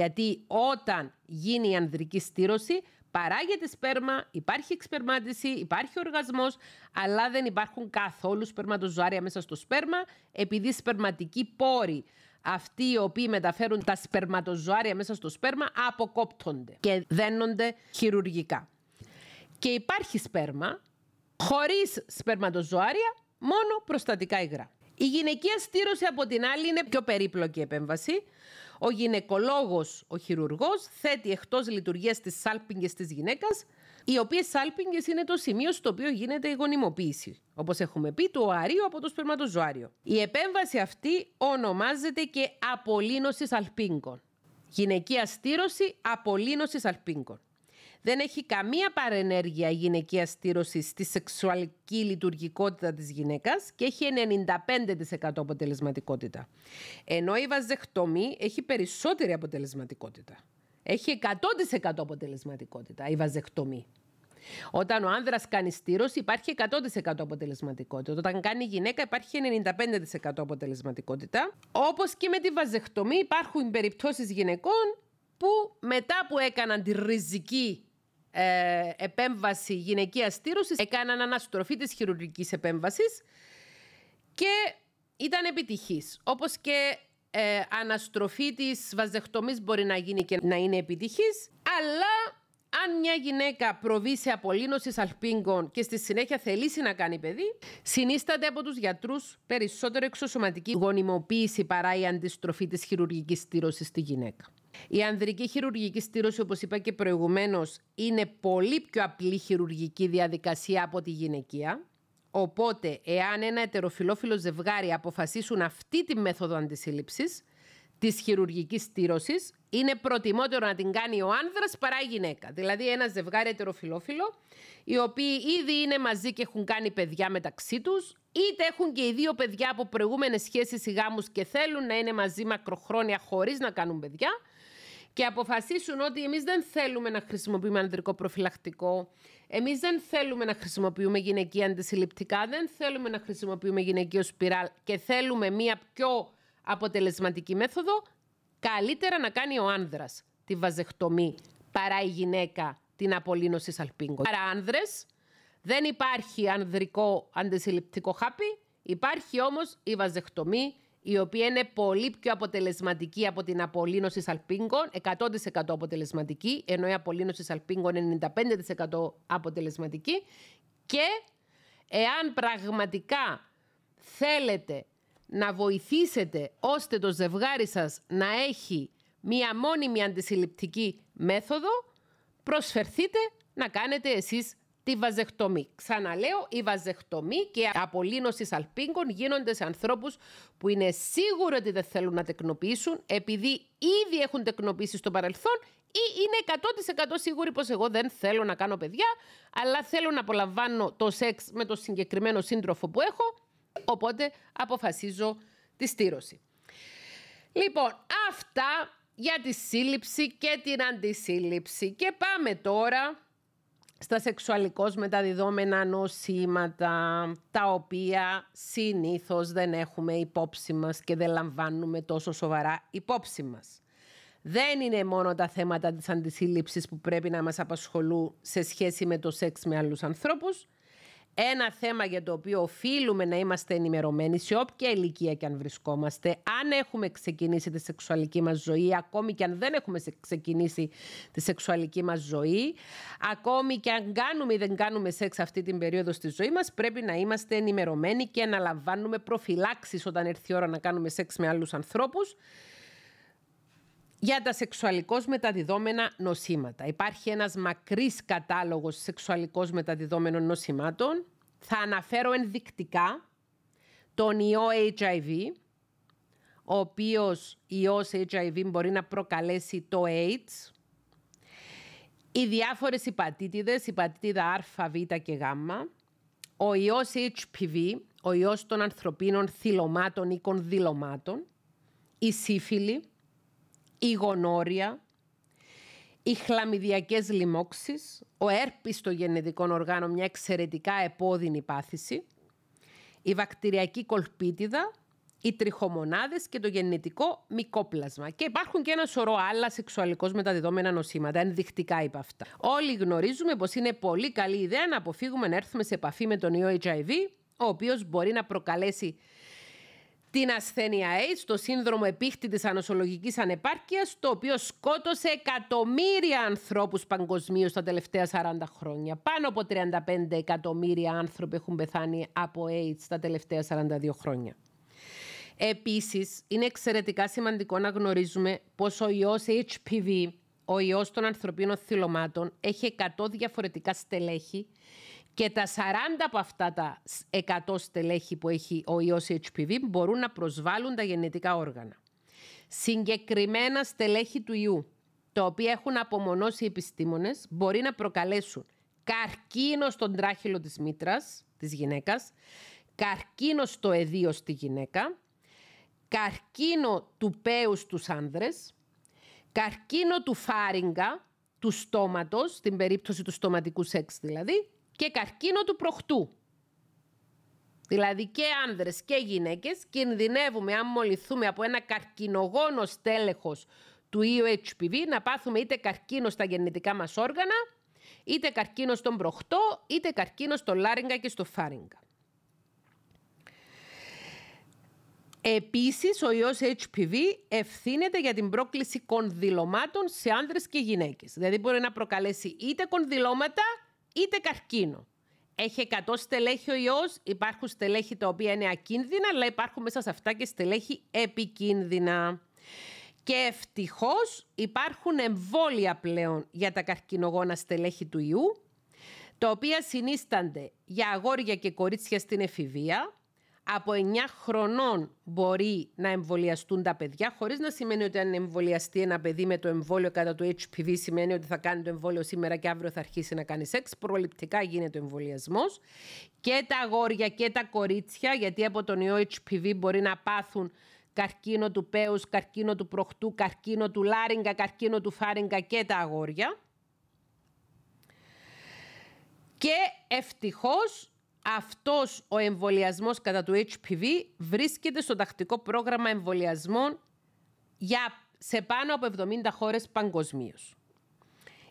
Γιατί όταν γίνει η ανδρική στήρωση, παράγεται σπέρμα, υπάρχει εξπερμάτιση, υπάρχει οργασμός, αλλά δεν υπάρχουν καθόλου σπερματοζωάρια μέσα στο σπέρμα, επειδή σπερματικοί πόροι αυτοί οι οποίοι μεταφέρουν τα σπερματοζωάρια μέσα στο σπέρμα αποκόπτονται και δένονται χειρουργικά. Και υπάρχει σπέρμα χωρίς σπερματοζωάρια, μόνο προστατικά υγρά. Η γυναικεία στήρωση από την άλλη είναι πιο περίπλοκη επέμβαση. Ο γυναικολόγος, ο χειρουργός, θέτει εκτός λειτουργίας τις σάλπιγγες της γυναίκας, οι οποίες σάλπιγγες είναι το σημείο στο οποίο γίνεται η γονιμοποίηση. Όπως έχουμε πει, το οαρίο από το σπερματοζωάριο. Η επέμβαση αυτή ονομάζεται και απολύνωση σαλπίγκων. Γυναικεία στήρωση απολύνωση σαλπίγκων. Δεν έχει καμία παρενέργεια η γυναικεία στήρωση στη σεξουαλική λειτουργικότητα της γυναίκας και έχει 95% αποτελεσματικότητα. Ενώ η βαζεκτομή έχει περισσότερη αποτελεσματικότητα. Έχει 100% αποτελεσματικότητα η βαζεκτομή. Όταν ο άνδρας κάνει στήρωση, υπάρχει 100% αποτελεσματικότητα. Όταν κάνει γυναίκα, υπάρχει 95% αποτελεσματικότητα. Όπως και με τη βαζεκτομή, υπάρχουν περιπτώσεις γυναικών που μετά που έκαναν τη ριζική ε, επέμβαση γυναικεία στήρωσης. Έκαναν αναστροφή της χειρουργικής επέμβασης και ήταν επιτυχής. Όπως και ε, αναστροφή της βαζεκτομής μπορεί να γίνει και να είναι επιτυχής. Αλλά αν μια γυναίκα προβεί σε απολύνωση σαλπίγκων και στη συνέχεια θελήσει να κάνει παιδί, συνίσταται από τους γιατρούς περισσότερο εξωσωματική γονιμοποίηση παρά η αντιστροφή της χειρουργικής στήρωσης στη γυναίκα. Η ανδρική χειρουργική στήρωση, όπως είπα και προηγουμένως, είναι πολύ πιο απλή χειρουργική διαδικασία από τη γυναικεία. Οπότε, εάν ένα ετεροφιλόφιλο ζευγάρι αποφασίσουν αυτή τη μέθοδο αντισύλληψης, της χειρουργικής στήρωσης, είναι προτιμότερο να την κάνει ο άνδρας παρά η γυναίκα. Δηλαδή, ένα ζευγάρι ετεροφιλόφιλο, οι οποίοι ήδη είναι μαζί και έχουν κάνει παιδιά μεταξύ τους, είτε έχουν και οι δύο παιδιά από προηγούμενες σχέσεις ή γάμους και θέλουν να είναι μαζί μακροχρόνια χωρίς να κάνουν παιδιά, και αποφασίσουν ότι εμείς δεν θέλουμε να χρησιμοποιούμε ανδρικό προφυλακτικό, εμείς δεν θέλουμε να χρησιμοποιούμε γυναικεία αντισυλληπτικά, δεν θέλουμε να χρησιμοποιούμε γυναικείο σπιράλ και θέλουμε μία πιο αποτελεσματική μέθοδο, καλύτερα να κάνει ο άνδρας τη βαζεκτομή παρά η γυναίκα την απολύνωση σαλπίνγκο. Άρα άνδρες, δεν υπάρχει ανδρικό αντισυλληπτικό χάπι, υπάρχει όμως η βαζεκτομή η οποία είναι πολύ πιο αποτελεσματική από την απολύνωση σαλπίγκων, 100% αποτελεσματική, ενώ η απολύνωση σαλπίγκων είναι 95% αποτελεσματική και εάν πραγματικά θέλετε να βοηθήσετε ώστε το ζευγάρι σας να έχει μία μόνιμη αντισυλληπτική μέθοδο, προσφερθείτε να κάνετε εσείς Τη βαζεχτομή. Ξαναλέω, η βαζεκτομή και η απολύνωση σαλπίγκων γίνονται σε ανθρώπους που είναι σίγουροι ότι δεν θέλουν να τεκνοποιήσουν, επειδή ήδη έχουν τεκνοποιήσει στο παρελθόν ή είναι 100% σίγουροι πως εγώ δεν θέλω να κάνω παιδιά, αλλά θέλω να απολαμβάνω το σεξ με το συγκεκριμένο σύντροφο που έχω, οπότε αποφασίζω τη στήρωση. Λοιπόν, αυτά για τη σύλληψη και την αντισύλληψη. Και πάμε τώρα στα σεξουαλικώς μεταδιδόμενα νοσήματα, τα οποία συνήθως δεν έχουμε υπόψη μας και δεν λαμβάνουμε τόσο σοβαρά υπόψη μας. Δεν είναι μόνο τα θέματα της αντισύλληψης που πρέπει να μας απασχολούν σε σχέση με το σεξ με άλλους ανθρώπους, ένα θέμα για το οποίο οφείλουμε να είμαστε ενημερωμένοι σε όποια ηλικία και αν βρισκόμαστε, αν έχουμε ξεκινήσει τη σεξουαλική μας ζωή, ακόμη και αν δεν έχουμε ξεκινήσει τη σεξουαλική μας ζωή, ακόμη και αν κάνουμε ή δεν κάνουμε σεξ αυτή την περίοδο στη ζωή μας, πρέπει να είμαστε ενημερωμένοι και να λαμβάνουμε προφυλάξεις όταν έρθει η ώρα να κάνουμε σεξ με άλλους ανθρώπους για τα σεξουαλικώς μεταδιδόμενα νοσήματα. Υπάρχει ένας μακρύς κατάλογος σεξουαλικώς μεταδιδόμενων νοσημάτων. Θα αναφέρω ενδεικτικά τον ιό HIV, ο οποίος ιός HIV μπορεί να προκαλέσει το AIDS, οι διάφορες υπατήτηδες, υπατήτηδα Α, Β και Γ, ο ιός HPV, ο ιός των ανθρωπίνων θυλωμάτων ή κονδυλωμάτων, η σύφυλη, η γονόρια, οι χλαμιδιακές λοιμώξεις, ο έρπης των γενετικών οργάνων, μια εξαιρετικά επώδυνη πάθηση, η βακτηριακή κολπίτιδα, οι τριχομονάδες και το γενετικό μικόπλασμα. Και υπάρχουν και ένα σωρό άλλα σεξουαλικώς μεταδιδόμενα νοσήματα, ενδεικτικά είπα αυτά. Όλοι γνωρίζουμε πως είναι πολύ καλή ιδέα να αποφύγουμε να έρθουμε σε επαφή με τον ιό HIV, ο οποίος μπορεί να προκαλέσει την ασθένεια AIDS, το σύνδρομο επίχτη ανοσολογικής ανεπάρκειας, το οποίο σκότωσε εκατομμύρια ανθρώπους παγκοσμίως τα τελευταία 40 χρόνια. Πάνω από 35 εκατομμύρια άνθρωποι έχουν πεθάνει από AIDS τα τελευταία 42 χρόνια. Επίσης, είναι εξαιρετικά σημαντικό να γνωρίζουμε πως ο ιός HPV, ο ιός των ανθρωπίνων θυλωμάτων, έχει 100 διαφορετικά στελέχη και τα 40 από αυτά τα 100 στελέχη που έχει ο ιός HPV μπορούν να προσβάλλουν τα γενετικά όργανα. Συγκεκριμένα στελέχη του ιού, τα οποία έχουν απομονώσει οι επιστήμονες, μπορεί να προκαλέσουν καρκίνο στον τράχυλο της μήτρας, της γυναίκας, καρκίνο στο εδίο στη γυναίκα, καρκίνο του πέους στους άνδρες, καρκίνο του φάριγγα, του στόματος, στην περίπτωση του στοματικού σεξ δηλαδή, και καρκίνο του προχτού. Δηλαδή και άνδρες και γυναίκες κινδυνεύουμε αν μολυθούμε από ένα καρκινογόνο στέλεχος του ιού e HPV να πάθουμε είτε καρκίνο στα γεννητικά μας όργανα, είτε καρκίνο στον προχτό, είτε καρκίνο στο λάριγκα και στο φάριγκα. Επίσης, ο ιός HPV ευθύνεται για την πρόκληση κονδυλωμάτων σε άνδρες και γυναίκες. Δηλαδή μπορεί να προκαλέσει είτε κονδυλώματα είτε καρκίνο. Έχει 100 στελέχη ο ιός, υπάρχουν στελέχη τα οποία είναι ακίνδυνα, αλλά υπάρχουν μέσα σε αυτά και στελέχη επικίνδυνα. Και ευτυχώς υπάρχουν εμβόλια πλέον για τα καρκινογόνα στελέχη του ιού, τα οποία συνίστανται για αγόρια και κορίτσια στην εφηβεία, από 9 χρονών μπορεί να εμβολιαστούν τα παιδιά, χωρίς να σημαίνει ότι αν εμβολιαστεί ένα παιδί με το εμβόλιο κατά του HPV, σημαίνει ότι θα κάνει το εμβόλιο σήμερα και αύριο θα αρχίσει να κάνει σεξ. Προληπτικά γίνεται ο εμβολιασμός. Και τα αγόρια και τα κορίτσια, γιατί από τον ιό HPV μπορεί να πάθουν καρκίνο του πέους, καρκίνο του προχτού, καρκίνο του λάριγκα, καρκίνο του φάριγκα και τα αγόρια. Και ευτυχώς αυτός ο εμβολιασμός κατά του HPV βρίσκεται στο τακτικό πρόγραμμα εμβολιασμών για σε πάνω από 70 χώρες παγκοσμίως.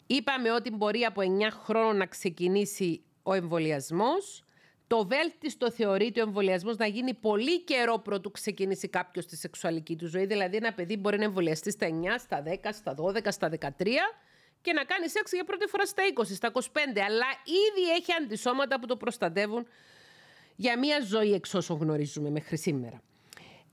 Είπαμε ότι μπορεί από 9 χρόνια να ξεκινήσει ο εμβολιασμός. Το βέλτιστο θεωρείται ο εμβολιασμός να γίνει πολύ καιρό πρωτού ξεκινήσει κάποιος τη σεξουαλική του ζωή. Δηλαδή, ένα παιδί μπορεί να εμβολιαστεί στα 9, στα 10, στα 12, στα 13 και να κάνει σεξ για πρώτη φορά στα 20, στα 25. Αλλά ήδη έχει αντισώματα που το προστατεύουν για μία ζωή εξ όσων γνωρίζουμε μέχρι σήμερα.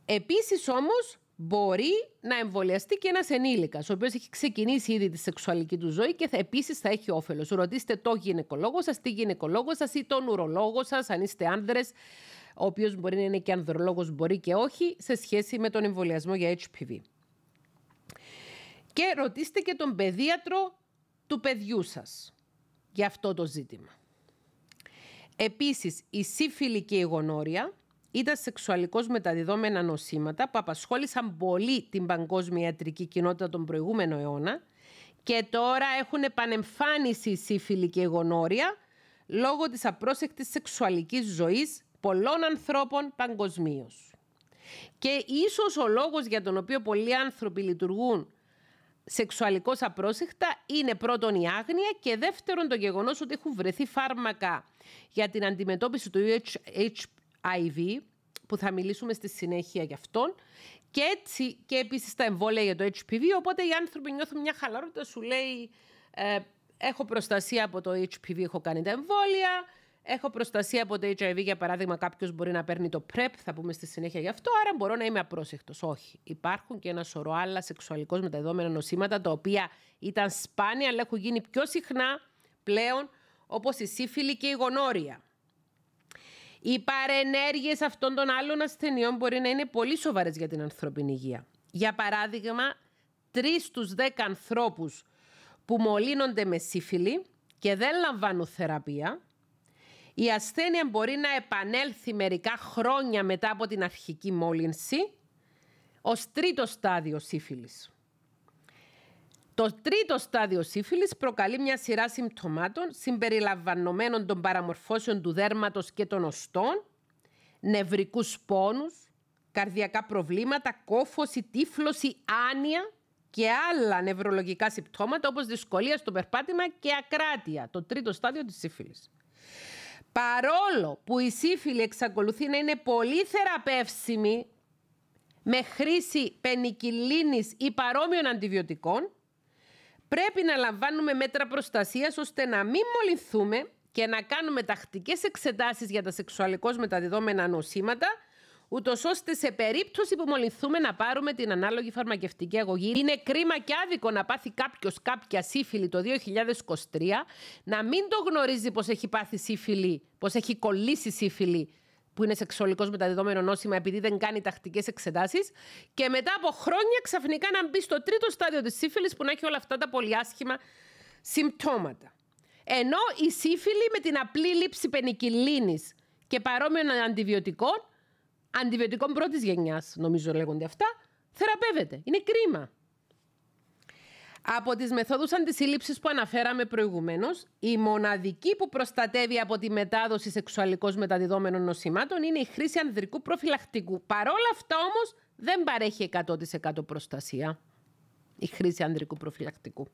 Επίσης όμως μπορεί να εμβολιαστεί και ένας ενήλικας, ο οποίος έχει ξεκινήσει ήδη τη σεξουαλική του ζωή και επίση επίσης θα έχει όφελος. Ρωτήστε το γυναικολόγο σας, τη γυναικολόγο σας ή τον ουρολόγο σας, αν είστε άνδρες, ο οποίος μπορεί να είναι και ανδρολόγος μπορεί και όχι, σε σχέση με τον εμβολιασμό για HPV. Και ρωτήστε και τον παιδίατρο του παιδιού σας για αυτό το ζήτημα. Επίσης, η σύφυλη και η γονόρια ήταν σεξουαλικώς μεταδιδόμενα νοσήματα που απασχόλησαν πολύ την παγκόσμια ιατρική κοινότητα τον προηγούμενο αιώνα και τώρα έχουν επανεμφάνιση η σύφυλη και η γονόρια λόγω της απρόσεκτης σεξουαλικής ζωής πολλών ανθρώπων παγκοσμίως. Και ίσως ο λόγος για τον οποίο πολλοί άνθρωποι λειτουργούν σεξουαλικώς απρόσεχτα είναι πρώτον η άγνοια και δεύτερον το γεγονός ότι έχουν βρεθεί φάρμακα για την αντιμετώπιση του HIV, που θα μιλήσουμε στη συνέχεια γι' αυτόν. Και έτσι και επίσης τα εμβόλια για το HPV. Οπότε οι άνθρωποι νιώθουν μια χαλαρότητα, σου λέει. Ε, έχω προστασία από το HPV, έχω κάνει τα εμβόλια. Έχω προστασία από το HIV, για παράδειγμα, κάποιος μπορεί να παίρνει το PrEP, e θα πούμε στη συνέχεια γι' αυτό, άρα μπορώ να είμαι απρόσεκτος. Όχι. Υπάρχουν και ένα σωρό άλλα σεξουαλικώς μεταδόμενα νοσήματα, τα οποία ήταν σπάνια, αλλά έχουν γίνει πιο συχνά πλέον, όπως η σύφυλη και η γονόρια. Οι παρενέργειες αυτών των άλλων ασθενειών μπορεί να είναι πολύ σοβαρές για την ανθρώπινη υγεία. Για παράδειγμα, τρεις στους δέκα ανθρώπους που μολύνονται με σύφυλη και δεν λαμβάνουν θεραπεία, η ασθένεια μπορεί να επανέλθει μερικά χρόνια μετά από την αρχική μόλυνση ως τρίτο στάδιο σύφυλης. Το τρίτο στάδιο σύφυλης προκαλεί μια σειρά συμπτωμάτων συμπεριλαμβανομένων των παραμορφώσεων του δέρματος και των οστών, νευρικούς πόνους, καρδιακά προβλήματα, κόφωση, τύφλωση, άνοια και άλλα νευρολογικά συμπτώματα όπως δυσκολία στο περπάτημα και ακράτεια, το τρίτο στάδιο της σύφυλης. Παρόλο που η σύφυλη εξακολουθεί να είναι πολύ θεραπεύσιμη με χρήση πενικυλίνης ή παρόμοιων αντιβιωτικών, πρέπει να λαμβάνουμε μέτρα προστασίας ώστε να μην μολυνθούμε και να κάνουμε τακτικές εξετάσεις για τα σεξουαλικώς μεταδιδόμενα νοσήματα – ούτως ώστε σε περίπτωση που μολυνθούμε να πάρουμε την ανάλογη φαρμακευτική αγωγή. Είναι κρίμα και άδικο να πάθει κάποιος κάποια σύφυλλη το 2023, να μην το γνωρίζει πως έχει πάθει σύφυλλη, πως έχει κολλήσει σύφυλη, που είναι σεξουαλικός μεταδεδομένο νόσημα επειδή δεν κάνει τακτικές εξετάσεις. Και μετά από χρόνια ξαφνικά να μπει στο τρίτο στάδιο της σύφυλλης που να έχει όλα αυτά τα πολύ άσχημα συμπτώματα. Ενώ η σύφυλλη με την απλή λήψη πενικυλίνης και παρόμοιων αντιβιωτικών αντιβιωτικών πρώτης γενιάς, νομίζω λέγονται αυτά, θεραπεύεται. Είναι κρίμα. Από τις μεθόδους αντισύλληψης που αναφέραμε προηγουμένως, η μοναδική που προστατεύει από τη μετάδοση σεξουαλικώς μεταδιδόμενων νοσημάτων είναι η χρήση ανδρικού προφυλακτικού. όλα αυτά όμως, δεν παρέχει 100% προστασία η χρήση ανδρικού προφυλακτικού.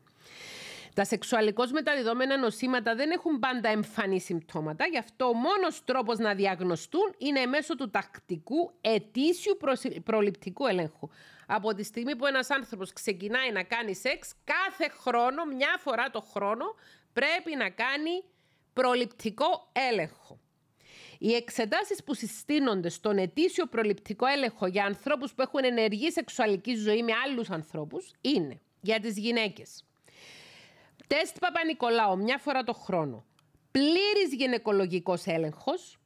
Τα σεξουαλικώς μεταδιδόμενα νοσήματα δεν έχουν πάντα εμφανή συμπτώματα, γι' αυτό ο μόνος τρόπος να διαγνωστούν είναι μέσω του τακτικού ετήσιου προληπτικού ελέγχου. Από τη στιγμή που ένας άνθρωπος ξεκινάει να κάνει σεξ, κάθε χρόνο, μια φορά το χρόνο, πρέπει να κάνει προληπτικό έλεγχο. Οι εξετάσεις που συστήνονται στον ετήσιο προληπτικό έλεγχο για ανθρώπους που έχουν ενεργή σεξουαλική ζωή με άλλους ανθρώπους είναι για τις γυναίκες Τεστ Παπα-Νικολάου μια φορά το χρόνο. Πλήρης γυναικολογικός έλεγχος.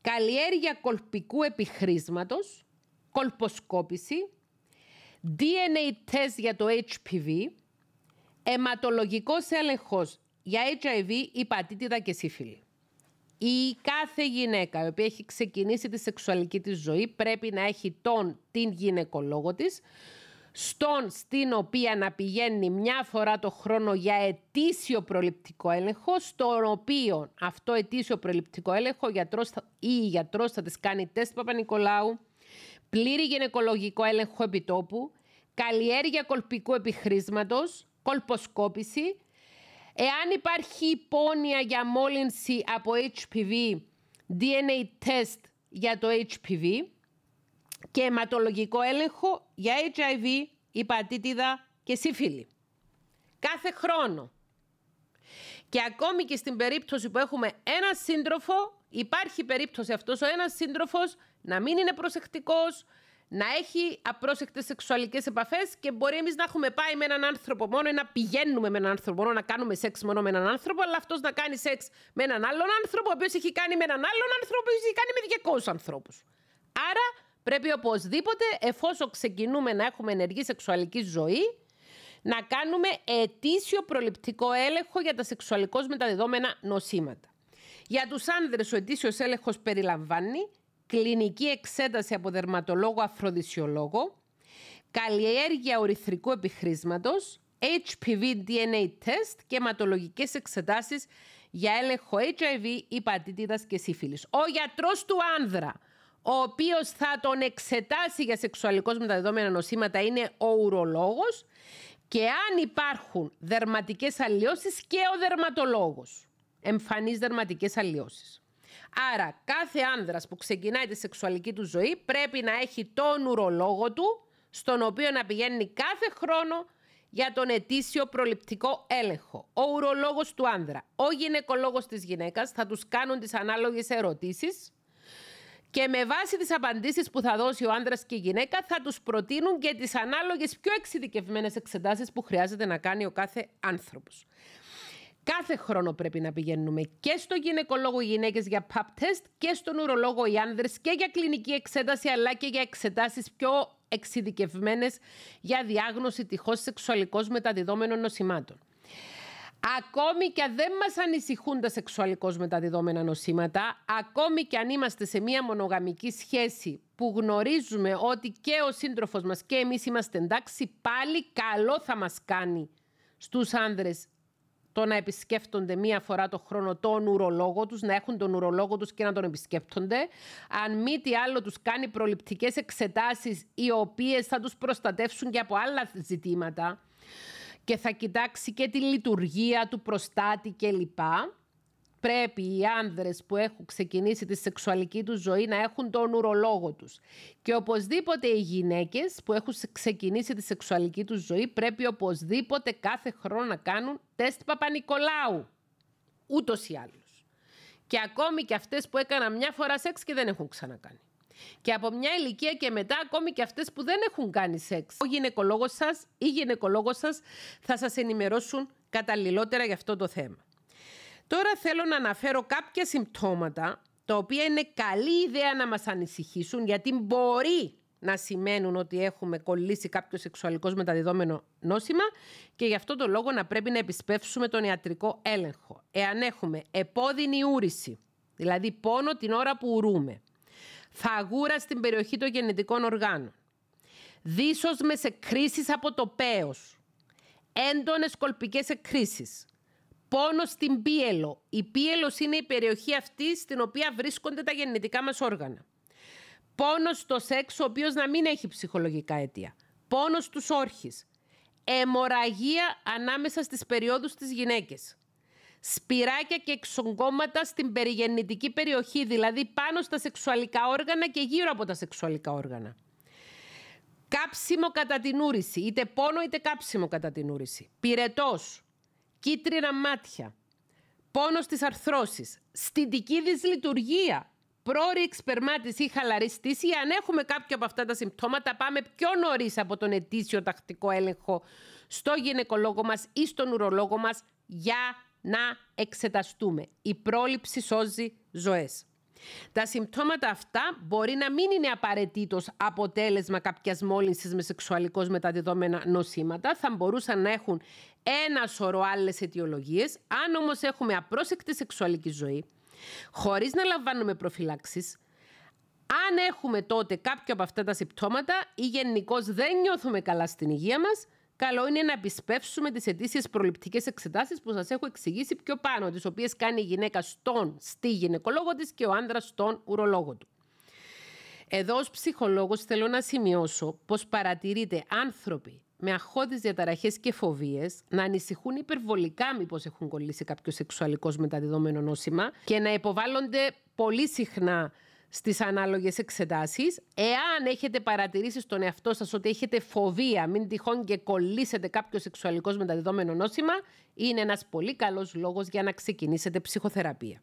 Καλλιέργεια κολπικού επιχρήσματος. Κολποσκόπηση. DNA τεστ για το HPV. Αιματολογικός έλεγχος για HIV, υπατήτητα και σύφυλλη. Η κάθε γυναίκα η οποία έχει ξεκινήσει τη σεξουαλική της ζωή πρέπει να έχει τον, την γυναικολόγο της στον στην οποία να πηγαίνει μια φορά το χρόνο για ετήσιο προληπτικό έλεγχο, στον οποίο αυτό ετήσιο προληπτικό έλεγχο γιατρός ή η γιατρός θα της κάνει τεστ Παπα-Νικολάου, πλήρη γυναικολογικό έλεγχο επιτόπου, καλλιέργεια κολπικού επιχρήσματος, κολποσκόπηση, εάν υπάρχει υπόνοια για μόλυνση από HPV, DNA test για το HPV, και αιματολογικό έλεγχο για HIV, υπατήτηδα και σύφυλλη. Κάθε χρόνο. Και ακόμη και στην περίπτωση που έχουμε ένα σύντροφο, υπάρχει περίπτωση αυτός ο ένας σύντροφος να μην είναι προσεκτικός, να έχει απρόσεκτες σεξουαλικές επαφές και μπορεί εμείς να έχουμε πάει με έναν άνθρωπο μόνο ή να πηγαίνουμε με έναν άνθρωπο, μόνο να κάνουμε σεξ μόνο με έναν άνθρωπο, αλλά αυτός να κάνει σεξ με έναν άλλον άνθρωπο, ο οποίος έχει κάνει με έναν άλλον άνθρωπο, ο έχει κάνει με 200 ανθρώπους. Άρα Πρέπει οπωσδήποτε, εφόσον ξεκινούμε να έχουμε ενεργή σεξουαλική ζωή, να κάνουμε ετήσιο προληπτικό έλεγχο για τα σεξουαλικώς μεταδεδομένα νοσήματα. Για τους άνδρες ο ετήσιος έλεγχος περιλαμβάνει κλινική εξέταση από δερματολόγο αφροδισιολόγο, καλλιέργεια ορυθρικού επιχρήσματος, HPV DNA test και αιματολογικές εξετάσεις για έλεγχο HIV, υπατήτητας και σύφυλης. Ο γιατρός του άνδρα ο οποίος θα τον εξετάσει για τα μεταδεδομένα νοσήματα είναι ο ουρολόγος και αν υπάρχουν δερματικές αλλοιώσεις και ο δερματολόγος. εμφανίζει δερματικές αλλοιώσεις. Άρα κάθε άνδρας που ξεκινάει τη σεξουαλική του ζωή πρέπει να έχει τον ουρολόγο του στον οποίο να πηγαίνει κάθε χρόνο για τον ετήσιο προληπτικό έλεγχο. Ο ουρολόγος του άνδρα, ο γυναικολόγος της γυναίκας θα τους κάνουν τις ανάλογες ερωτήσεις και με βάση τις απαντήσεις που θα δώσει ο άντρας και η γυναίκα θα τους προτείνουν και τις ανάλογες πιο εξειδικευμένες εξετάσεις που χρειάζεται να κάνει ο κάθε άνθρωπος. Κάθε χρόνο πρέπει να πηγαίνουμε και στο γυναικολόγο οι γυναίκες για pap test και στον ουρολόγο οι άνδρες και για κλινική εξέταση αλλά και για εξετάσεις πιο εξειδικευμένες για διάγνωση τυχώς σεξουαλικώς μεταδιδόμενων νοσημάτων. Ακόμη και αν δεν μας ανησυχούν τα σεξουαλικώς μεταδιδόμενα νοσήματα, ακόμη και αν είμαστε σε μία μονογαμική σχέση που γνωρίζουμε ότι και ο σύντροφος μας και εμείς είμαστε εντάξει, πάλι καλό θα μας κάνει στους άνδρες το να επισκέφτονται μία φορά το χρόνο τον ουρολόγο τους, να έχουν τον ουρολόγο τους και να τον επισκέπτονται. Αν μη τι άλλο τους κάνει προληπτικές εξετάσεις οι οποίες θα τους προστατεύσουν και από άλλα ζητήματα και θα κοιτάξει και τη λειτουργία του προστάτη κλπ. Πρέπει οι άνδρες που έχουν ξεκινήσει τη σεξουαλική τους ζωή να έχουν τον ουρολόγο τους. Και οπωσδήποτε οι γυναίκες που έχουν ξεκινήσει τη σεξουαλική τους ζωή πρέπει οπωσδήποτε κάθε χρόνο να κάνουν τεστ Παπα-Νικολάου. Ούτως ή άλλως. Και ακόμη και αυτές που έκαναν μια φορά σεξ και δεν έχουν ξανακάνει. Και από μια ηλικία και μετά, ακόμη και αυτές που δεν έχουν κάνει σεξ. Ο γυναικολόγος σας ή γυναικολόγος σας θα σας ενημερώσουν καταλληλότερα για αυτό το θέμα. Τώρα θέλω να αναφέρω κάποια συμπτώματα τα οποία είναι καλή ιδέα να μας ανησυχήσουν γιατί μπορεί να σημαίνουν ότι έχουμε κολλήσει κάποιο σεξουαλικό μεταδιδόμενο νόσημα και γι' αυτό το λόγο να πρέπει να επισπεύσουμε τον ιατρικό έλεγχο. Εάν έχουμε επώδυνη ούρηση, δηλαδή πόνο την ώρα που ουρούμε, φαγούρα στην περιοχή των γεννητικών οργάνων, δύσος με εκκρίσεις από το πέος, έντονες κολπικές εκκρίσεις, πόνο στην πίελο. Η πίελος είναι η περιοχή αυτή στην οποία βρίσκονται τα γεννητικά μας όργανα. Πόνος στο σεξ, ο οποίος να μην έχει ψυχολογικά αίτια. Πόνος στους όρχις. Εμοραγία ανάμεσα στις περιόδους της γυναίκες σπυράκια και εξογκώματα στην περιγεννητική περιοχή, δηλαδή πάνω στα σεξουαλικά όργανα και γύρω από τα σεξουαλικά όργανα. Κάψιμο κατά την ούρηση, είτε πόνο είτε κάψιμο κατά την ούρηση. Πυρετός, κίτρινα μάτια, πόνος στις αρθρώσεις, στιτική δυσλειτουργία, πρόρη εξπερμάτιση ή χαλαρή Αν έχουμε κάποια από αυτά τα συμπτώματα, πάμε πιο νωρίς από τον ετήσιο τακτικό έλεγχο στο γυναικολόγο μας ή στον ουρολόγο μας για να εξεταστούμε. Η πρόληψη σώζει ζωές. Τα συμπτώματα αυτά μπορεί να μην είναι απαραίτητος αποτέλεσμα κάποιας μόλυνσης με σεξουαλικώς μεταδεδόμενα νοσήματα. Θα μπορούσαν να έχουν ένα σωρό άλλες αιτιολογίες. Αν όμως έχουμε απρόσεκτη σεξουαλική ζωή, χωρίς να λαμβάνουμε προφυλάξεις, αν έχουμε τότε κάποια από αυτά τα συμπτώματα... ή γενικώς δεν νιώθουμε καλά στην υγεία μας, Καλό είναι να επισπεύσουμε τις αιτήσεις προληπτικές εξετάσεις που σας έχω εξηγήσει πιο πάνω, τις οποίες κάνει η γυναίκα στον στη γυναικολόγο της και ο άντρας στον ουρολόγο του. Εδώ ως ψυχολόγος θέλω να σημειώσω πως παρατηρείται άνθρωποι με αχώδεις διαταραχές και φοβίες να ανησυχούν υπερβολικά μήπως έχουν κολλήσει κάποιος σεξουαλικός μεταδεδομένο νόσημα και να υποβάλλονται πολύ συχνά στις ανάλογες εξετάσεις. Εάν έχετε παρατηρήσεις στον εαυτό σας ότι έχετε φοβία, μην τυχόν και κολλήσετε κάποιος σεξουαλικός μεταδεδομένο νόσημα, είναι ένας πολύ καλός λόγος για να ξεκινήσετε ψυχοθεραπεία.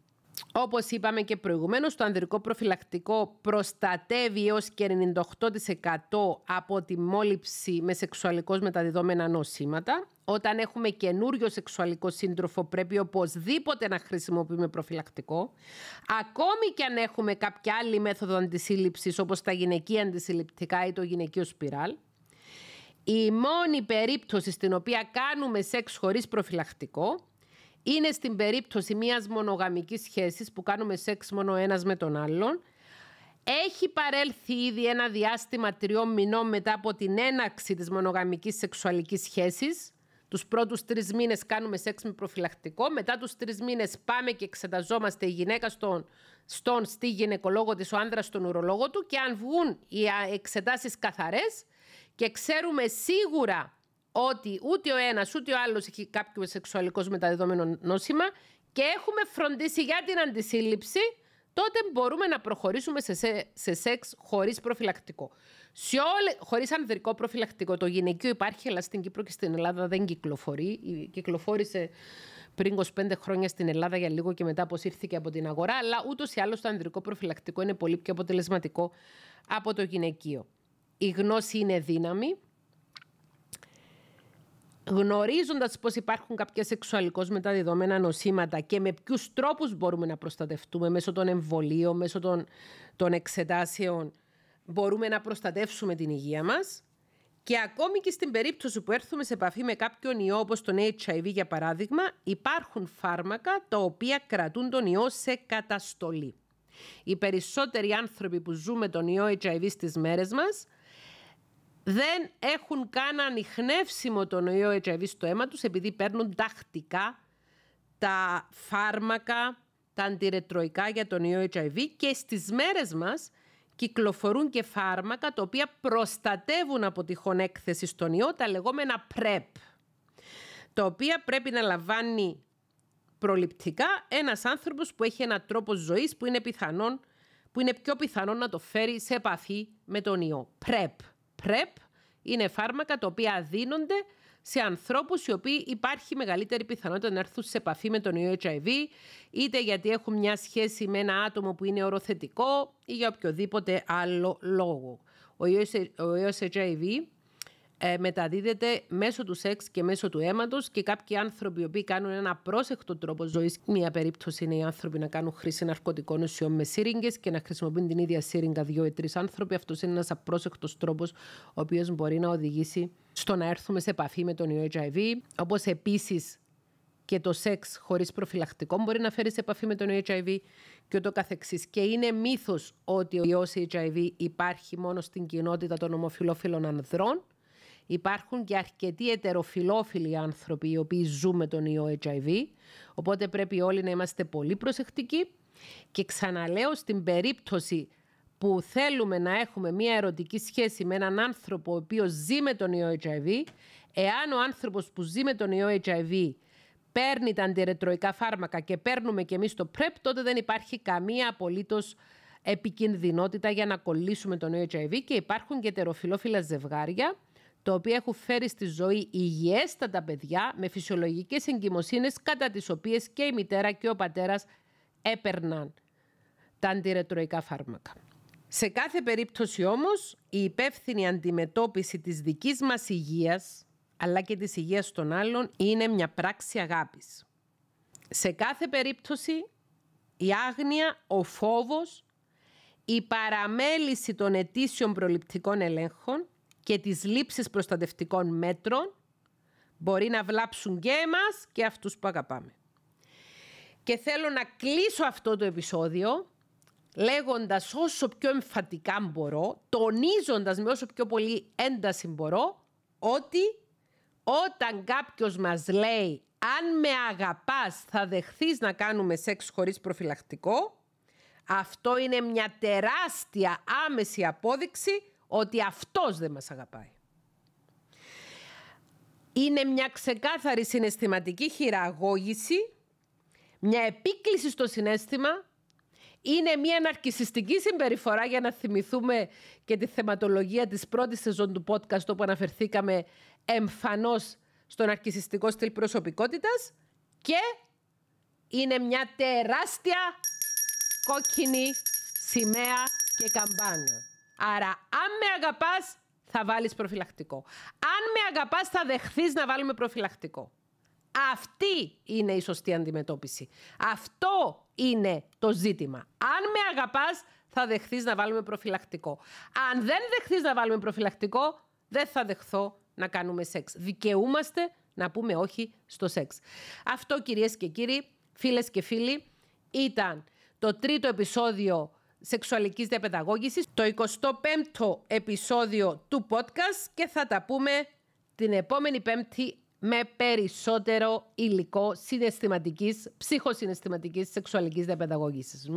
Όπως είπαμε και προηγουμένως, το ανδρικό προφυλακτικό προστατεύει έως και 98% από τη μόλυψη με σεξουαλικώς μεταδιδόμενα νοσήματα. Όταν έχουμε καινούριο σεξουαλικό σύντροφο, πρέπει οπωσδήποτε να χρησιμοποιούμε προφυλακτικό. Ακόμη και αν έχουμε κάποια άλλη μέθοδο αντισύλληψης, όπως τα γυναικεία αντισυλληπτικά ή το γυναικείο σπιράλ. Η μόνη περίπτωση στην οποία κάνουμε σεξ χωρίς προφυλακτικό είναι στην περίπτωση μιας μονογαμικής σχέσης που κάνουμε σεξ μόνο ένας με τον άλλον, έχει παρέλθει ήδη ένα διάστημα τριών μηνών μετά από την έναξη της μονογαμικής σεξουαλικής σχέσης. Τους πρώτους τρεις μήνες κάνουμε σεξ με προφυλακτικό, μετά τους τρεις μήνες πάμε και εξεταζόμαστε η γυναίκα στον, στον στη γυναικολόγο της, ο άνδρας στον ουρολόγο του και αν βγουν οι εξετάσεις καθαρές και ξέρουμε σίγουρα ότι ούτε ο ένας ούτε ο άλλος έχει κάποιο σεξουαλικό μεταδεδομένο νόσημα και έχουμε φροντίσει για την αντισύλληψη, τότε μπορούμε να προχωρήσουμε σε, σε, σεξ χωρίς προφυλακτικό. Σε χωρίς ανδρικό προφυλακτικό. Το γυναικείο υπάρχει, αλλά στην Κύπρο και στην Ελλάδα δεν κυκλοφορεί. Κυκλοφόρησε πριν 25 χρόνια στην Ελλάδα για λίγο και μετά αποσύρθηκε από την αγορά. Αλλά ούτως ή άλλως το ανδρικό προφυλακτικό είναι πολύ πιο αποτελεσματικό από το γυναικείο. Η άλλως το ανδρικο προφυλακτικο ειναι είναι δύναμη γνωρίζοντας πως υπάρχουν κάποια σεξουαλικώς μεταδιδόμενα νοσήματα και με ποιους τρόπους μπορούμε να προστατευτούμε μέσω των εμβολίων, μέσω των, των εξετάσεων, μπορούμε να προστατεύσουμε την υγεία μας. Και ακόμη και στην περίπτωση που έρθουμε σε επαφή με κάποιον ιό, όπως τον HIV για παράδειγμα, υπάρχουν φάρμακα τα οποία κρατούν τον ιό σε καταστολή. Οι περισσότεροι άνθρωποι που ζούμε τον ιό HIV στις μέρες μας δεν έχουν καν ανοιχνεύσιμο τον ιό HIV στο αίμα τους επειδή παίρνουν τακτικά τα φάρμακα, τα αντιρετροϊκά για τον ιό HIV και στις μέρες μας κυκλοφορούν και φάρμακα τα οποία προστατεύουν από τυχόν έκθεση στον ιό, τα λεγόμενα PrEP, e τα οποία πρέπει να λαμβάνει προληπτικά ένας άνθρωπος που έχει ένα τρόπο ζωής που είναι, πιθανόν, που είναι πιο πιθανό να το φέρει σε επαφή με τον ιό. PrEP. PrEP είναι φάρμακα τα οποία δίνονται σε ανθρώπους οι οποίοι υπάρχει μεγαλύτερη πιθανότητα να έρθουν σε επαφή με τον ιό HIV, είτε γιατί έχουν μια σχέση με ένα άτομο που είναι οροθετικό ή για οποιοδήποτε άλλο λόγο. Ο ιός HIV ε, μεταδίδεται μέσω του σεξ και μέσω του αίματος και κάποιοι άνθρωποι οι οποίοι κάνουν ένα πρόσεχτο τρόπο ζωής. Μία περίπτωση είναι οι άνθρωποι να κάνουν χρήση ναρκωτικών ουσιών με σύριγγες και να χρησιμοποιούν την ίδια σύριγγα δύο ή τρεις άνθρωποι. Αυτός είναι ένας απρόσεκτος τρόπος ο οποίος μπορεί να οδηγήσει στο να έρθουμε σε επαφή με τον HIV. Όπως επίσης και το σεξ χωρίς προφυλακτικό μπορεί να φέρει σε επαφή με τον HIV και ούτω καθεξής. Και είναι μύθος ότι ο ιός HIV υπάρχει μόνο στην κοινότητα των ομοφιλόφιλων ανδρών Υπάρχουν και αρκετοί ετεροφιλόφιλοι άνθρωποι οι οποίοι ζουν με τον ιό HIV, οπότε πρέπει όλοι να είμαστε πολύ προσεκτικοί και ξαναλέω στην περίπτωση που θέλουμε να έχουμε μια ερωτική σχέση με έναν άνθρωπο ο οποίος ζει με τον ιό HIV, εάν ο άνθρωπος που ζει με τον ιό HIV παίρνει τα αντιρετροϊκά φάρμακα και παίρνουμε και εμείς το PrEP, e τότε δεν υπάρχει καμία απολύτως επικινδυνότητα για να κολλήσουμε τον HIV και υπάρχουν και τεροφιλόφιλα ζευγάρια το οποίο έχουν φέρει στη ζωή υγιέστατα παιδιά με φυσιολογικές εγκυμοσύνες κατά τις οποίες και η μητέρα και ο πατέρας έπαιρναν τα αντιρετροϊκά φάρμακα. Σε κάθε περίπτωση όμως, η υπεύθυνη αντιμετώπιση της δικής μας υγείας, αλλά και της υγείας των άλλων, είναι μια πράξη αγάπης. Σε κάθε περίπτωση, η άγνοια, ο φόβος, η παραμέληση των ετήσιων προληπτικών ελέγχων και τις λήψης προστατευτικών μέτρων μπορεί να βλάψουν και εμάς και αυτούς που αγαπάμε. Και θέλω να κλείσω αυτό το επεισόδιο λέγοντας όσο πιο εμφατικά μπορώ, τονίζοντας με όσο πιο πολύ ένταση μπορώ, ότι όταν κάποιος μας λέει «Αν με αγαπάς θα δεχθείς να κάνουμε σεξ χωρίς προφυλακτικό», αυτό είναι μια τεράστια άμεση απόδειξη ότι αυτός δεν μας αγαπάει. Είναι μια ξεκάθαρη συναισθηματική χειραγώγηση, μια επίκληση στο συνέστημα, είναι μια ναρκισιστική συμπεριφορά για να θυμηθούμε και τη θεματολογία της πρώτης σεζόν του podcast όπου αναφερθήκαμε εμφανώς στον ναρκισιστικό στυλ προσωπικότητας και είναι μια τεράστια κόκκινη σημαία και καμπάνα. Άρα, αν με αγαπάς, θα βάλεις προφυλακτικό. Αν με αγαπάς, θα δεχθείς να βάλουμε προφυλακτικό. Αυτή είναι η σωστή αντιμετώπιση. Αυτό είναι το ζήτημα. Αν με αγαπάς, θα δεχθείς να βάλουμε προφυλακτικό. Αν δεν δεχθείς να βάλουμε προφυλακτικό, δεν θα δεχθώ να κάνουμε σεξ. Δικαιούμαστε να πούμε όχι στο σεξ. Αυτό κυρίες και κύριοι, φίλες και φίλοι, ήταν το τρίτο επεισόδιο σεξουαλικής διαπαιδαγώγησης, το 25ο επεισόδιο του podcast και θα τα πούμε την επόμενη πέμπτη με περισσότερο υλικό συναισθηματικής, ψυχοσυναισθηματικής σεξουαλικής διαπαιδαγώγησης.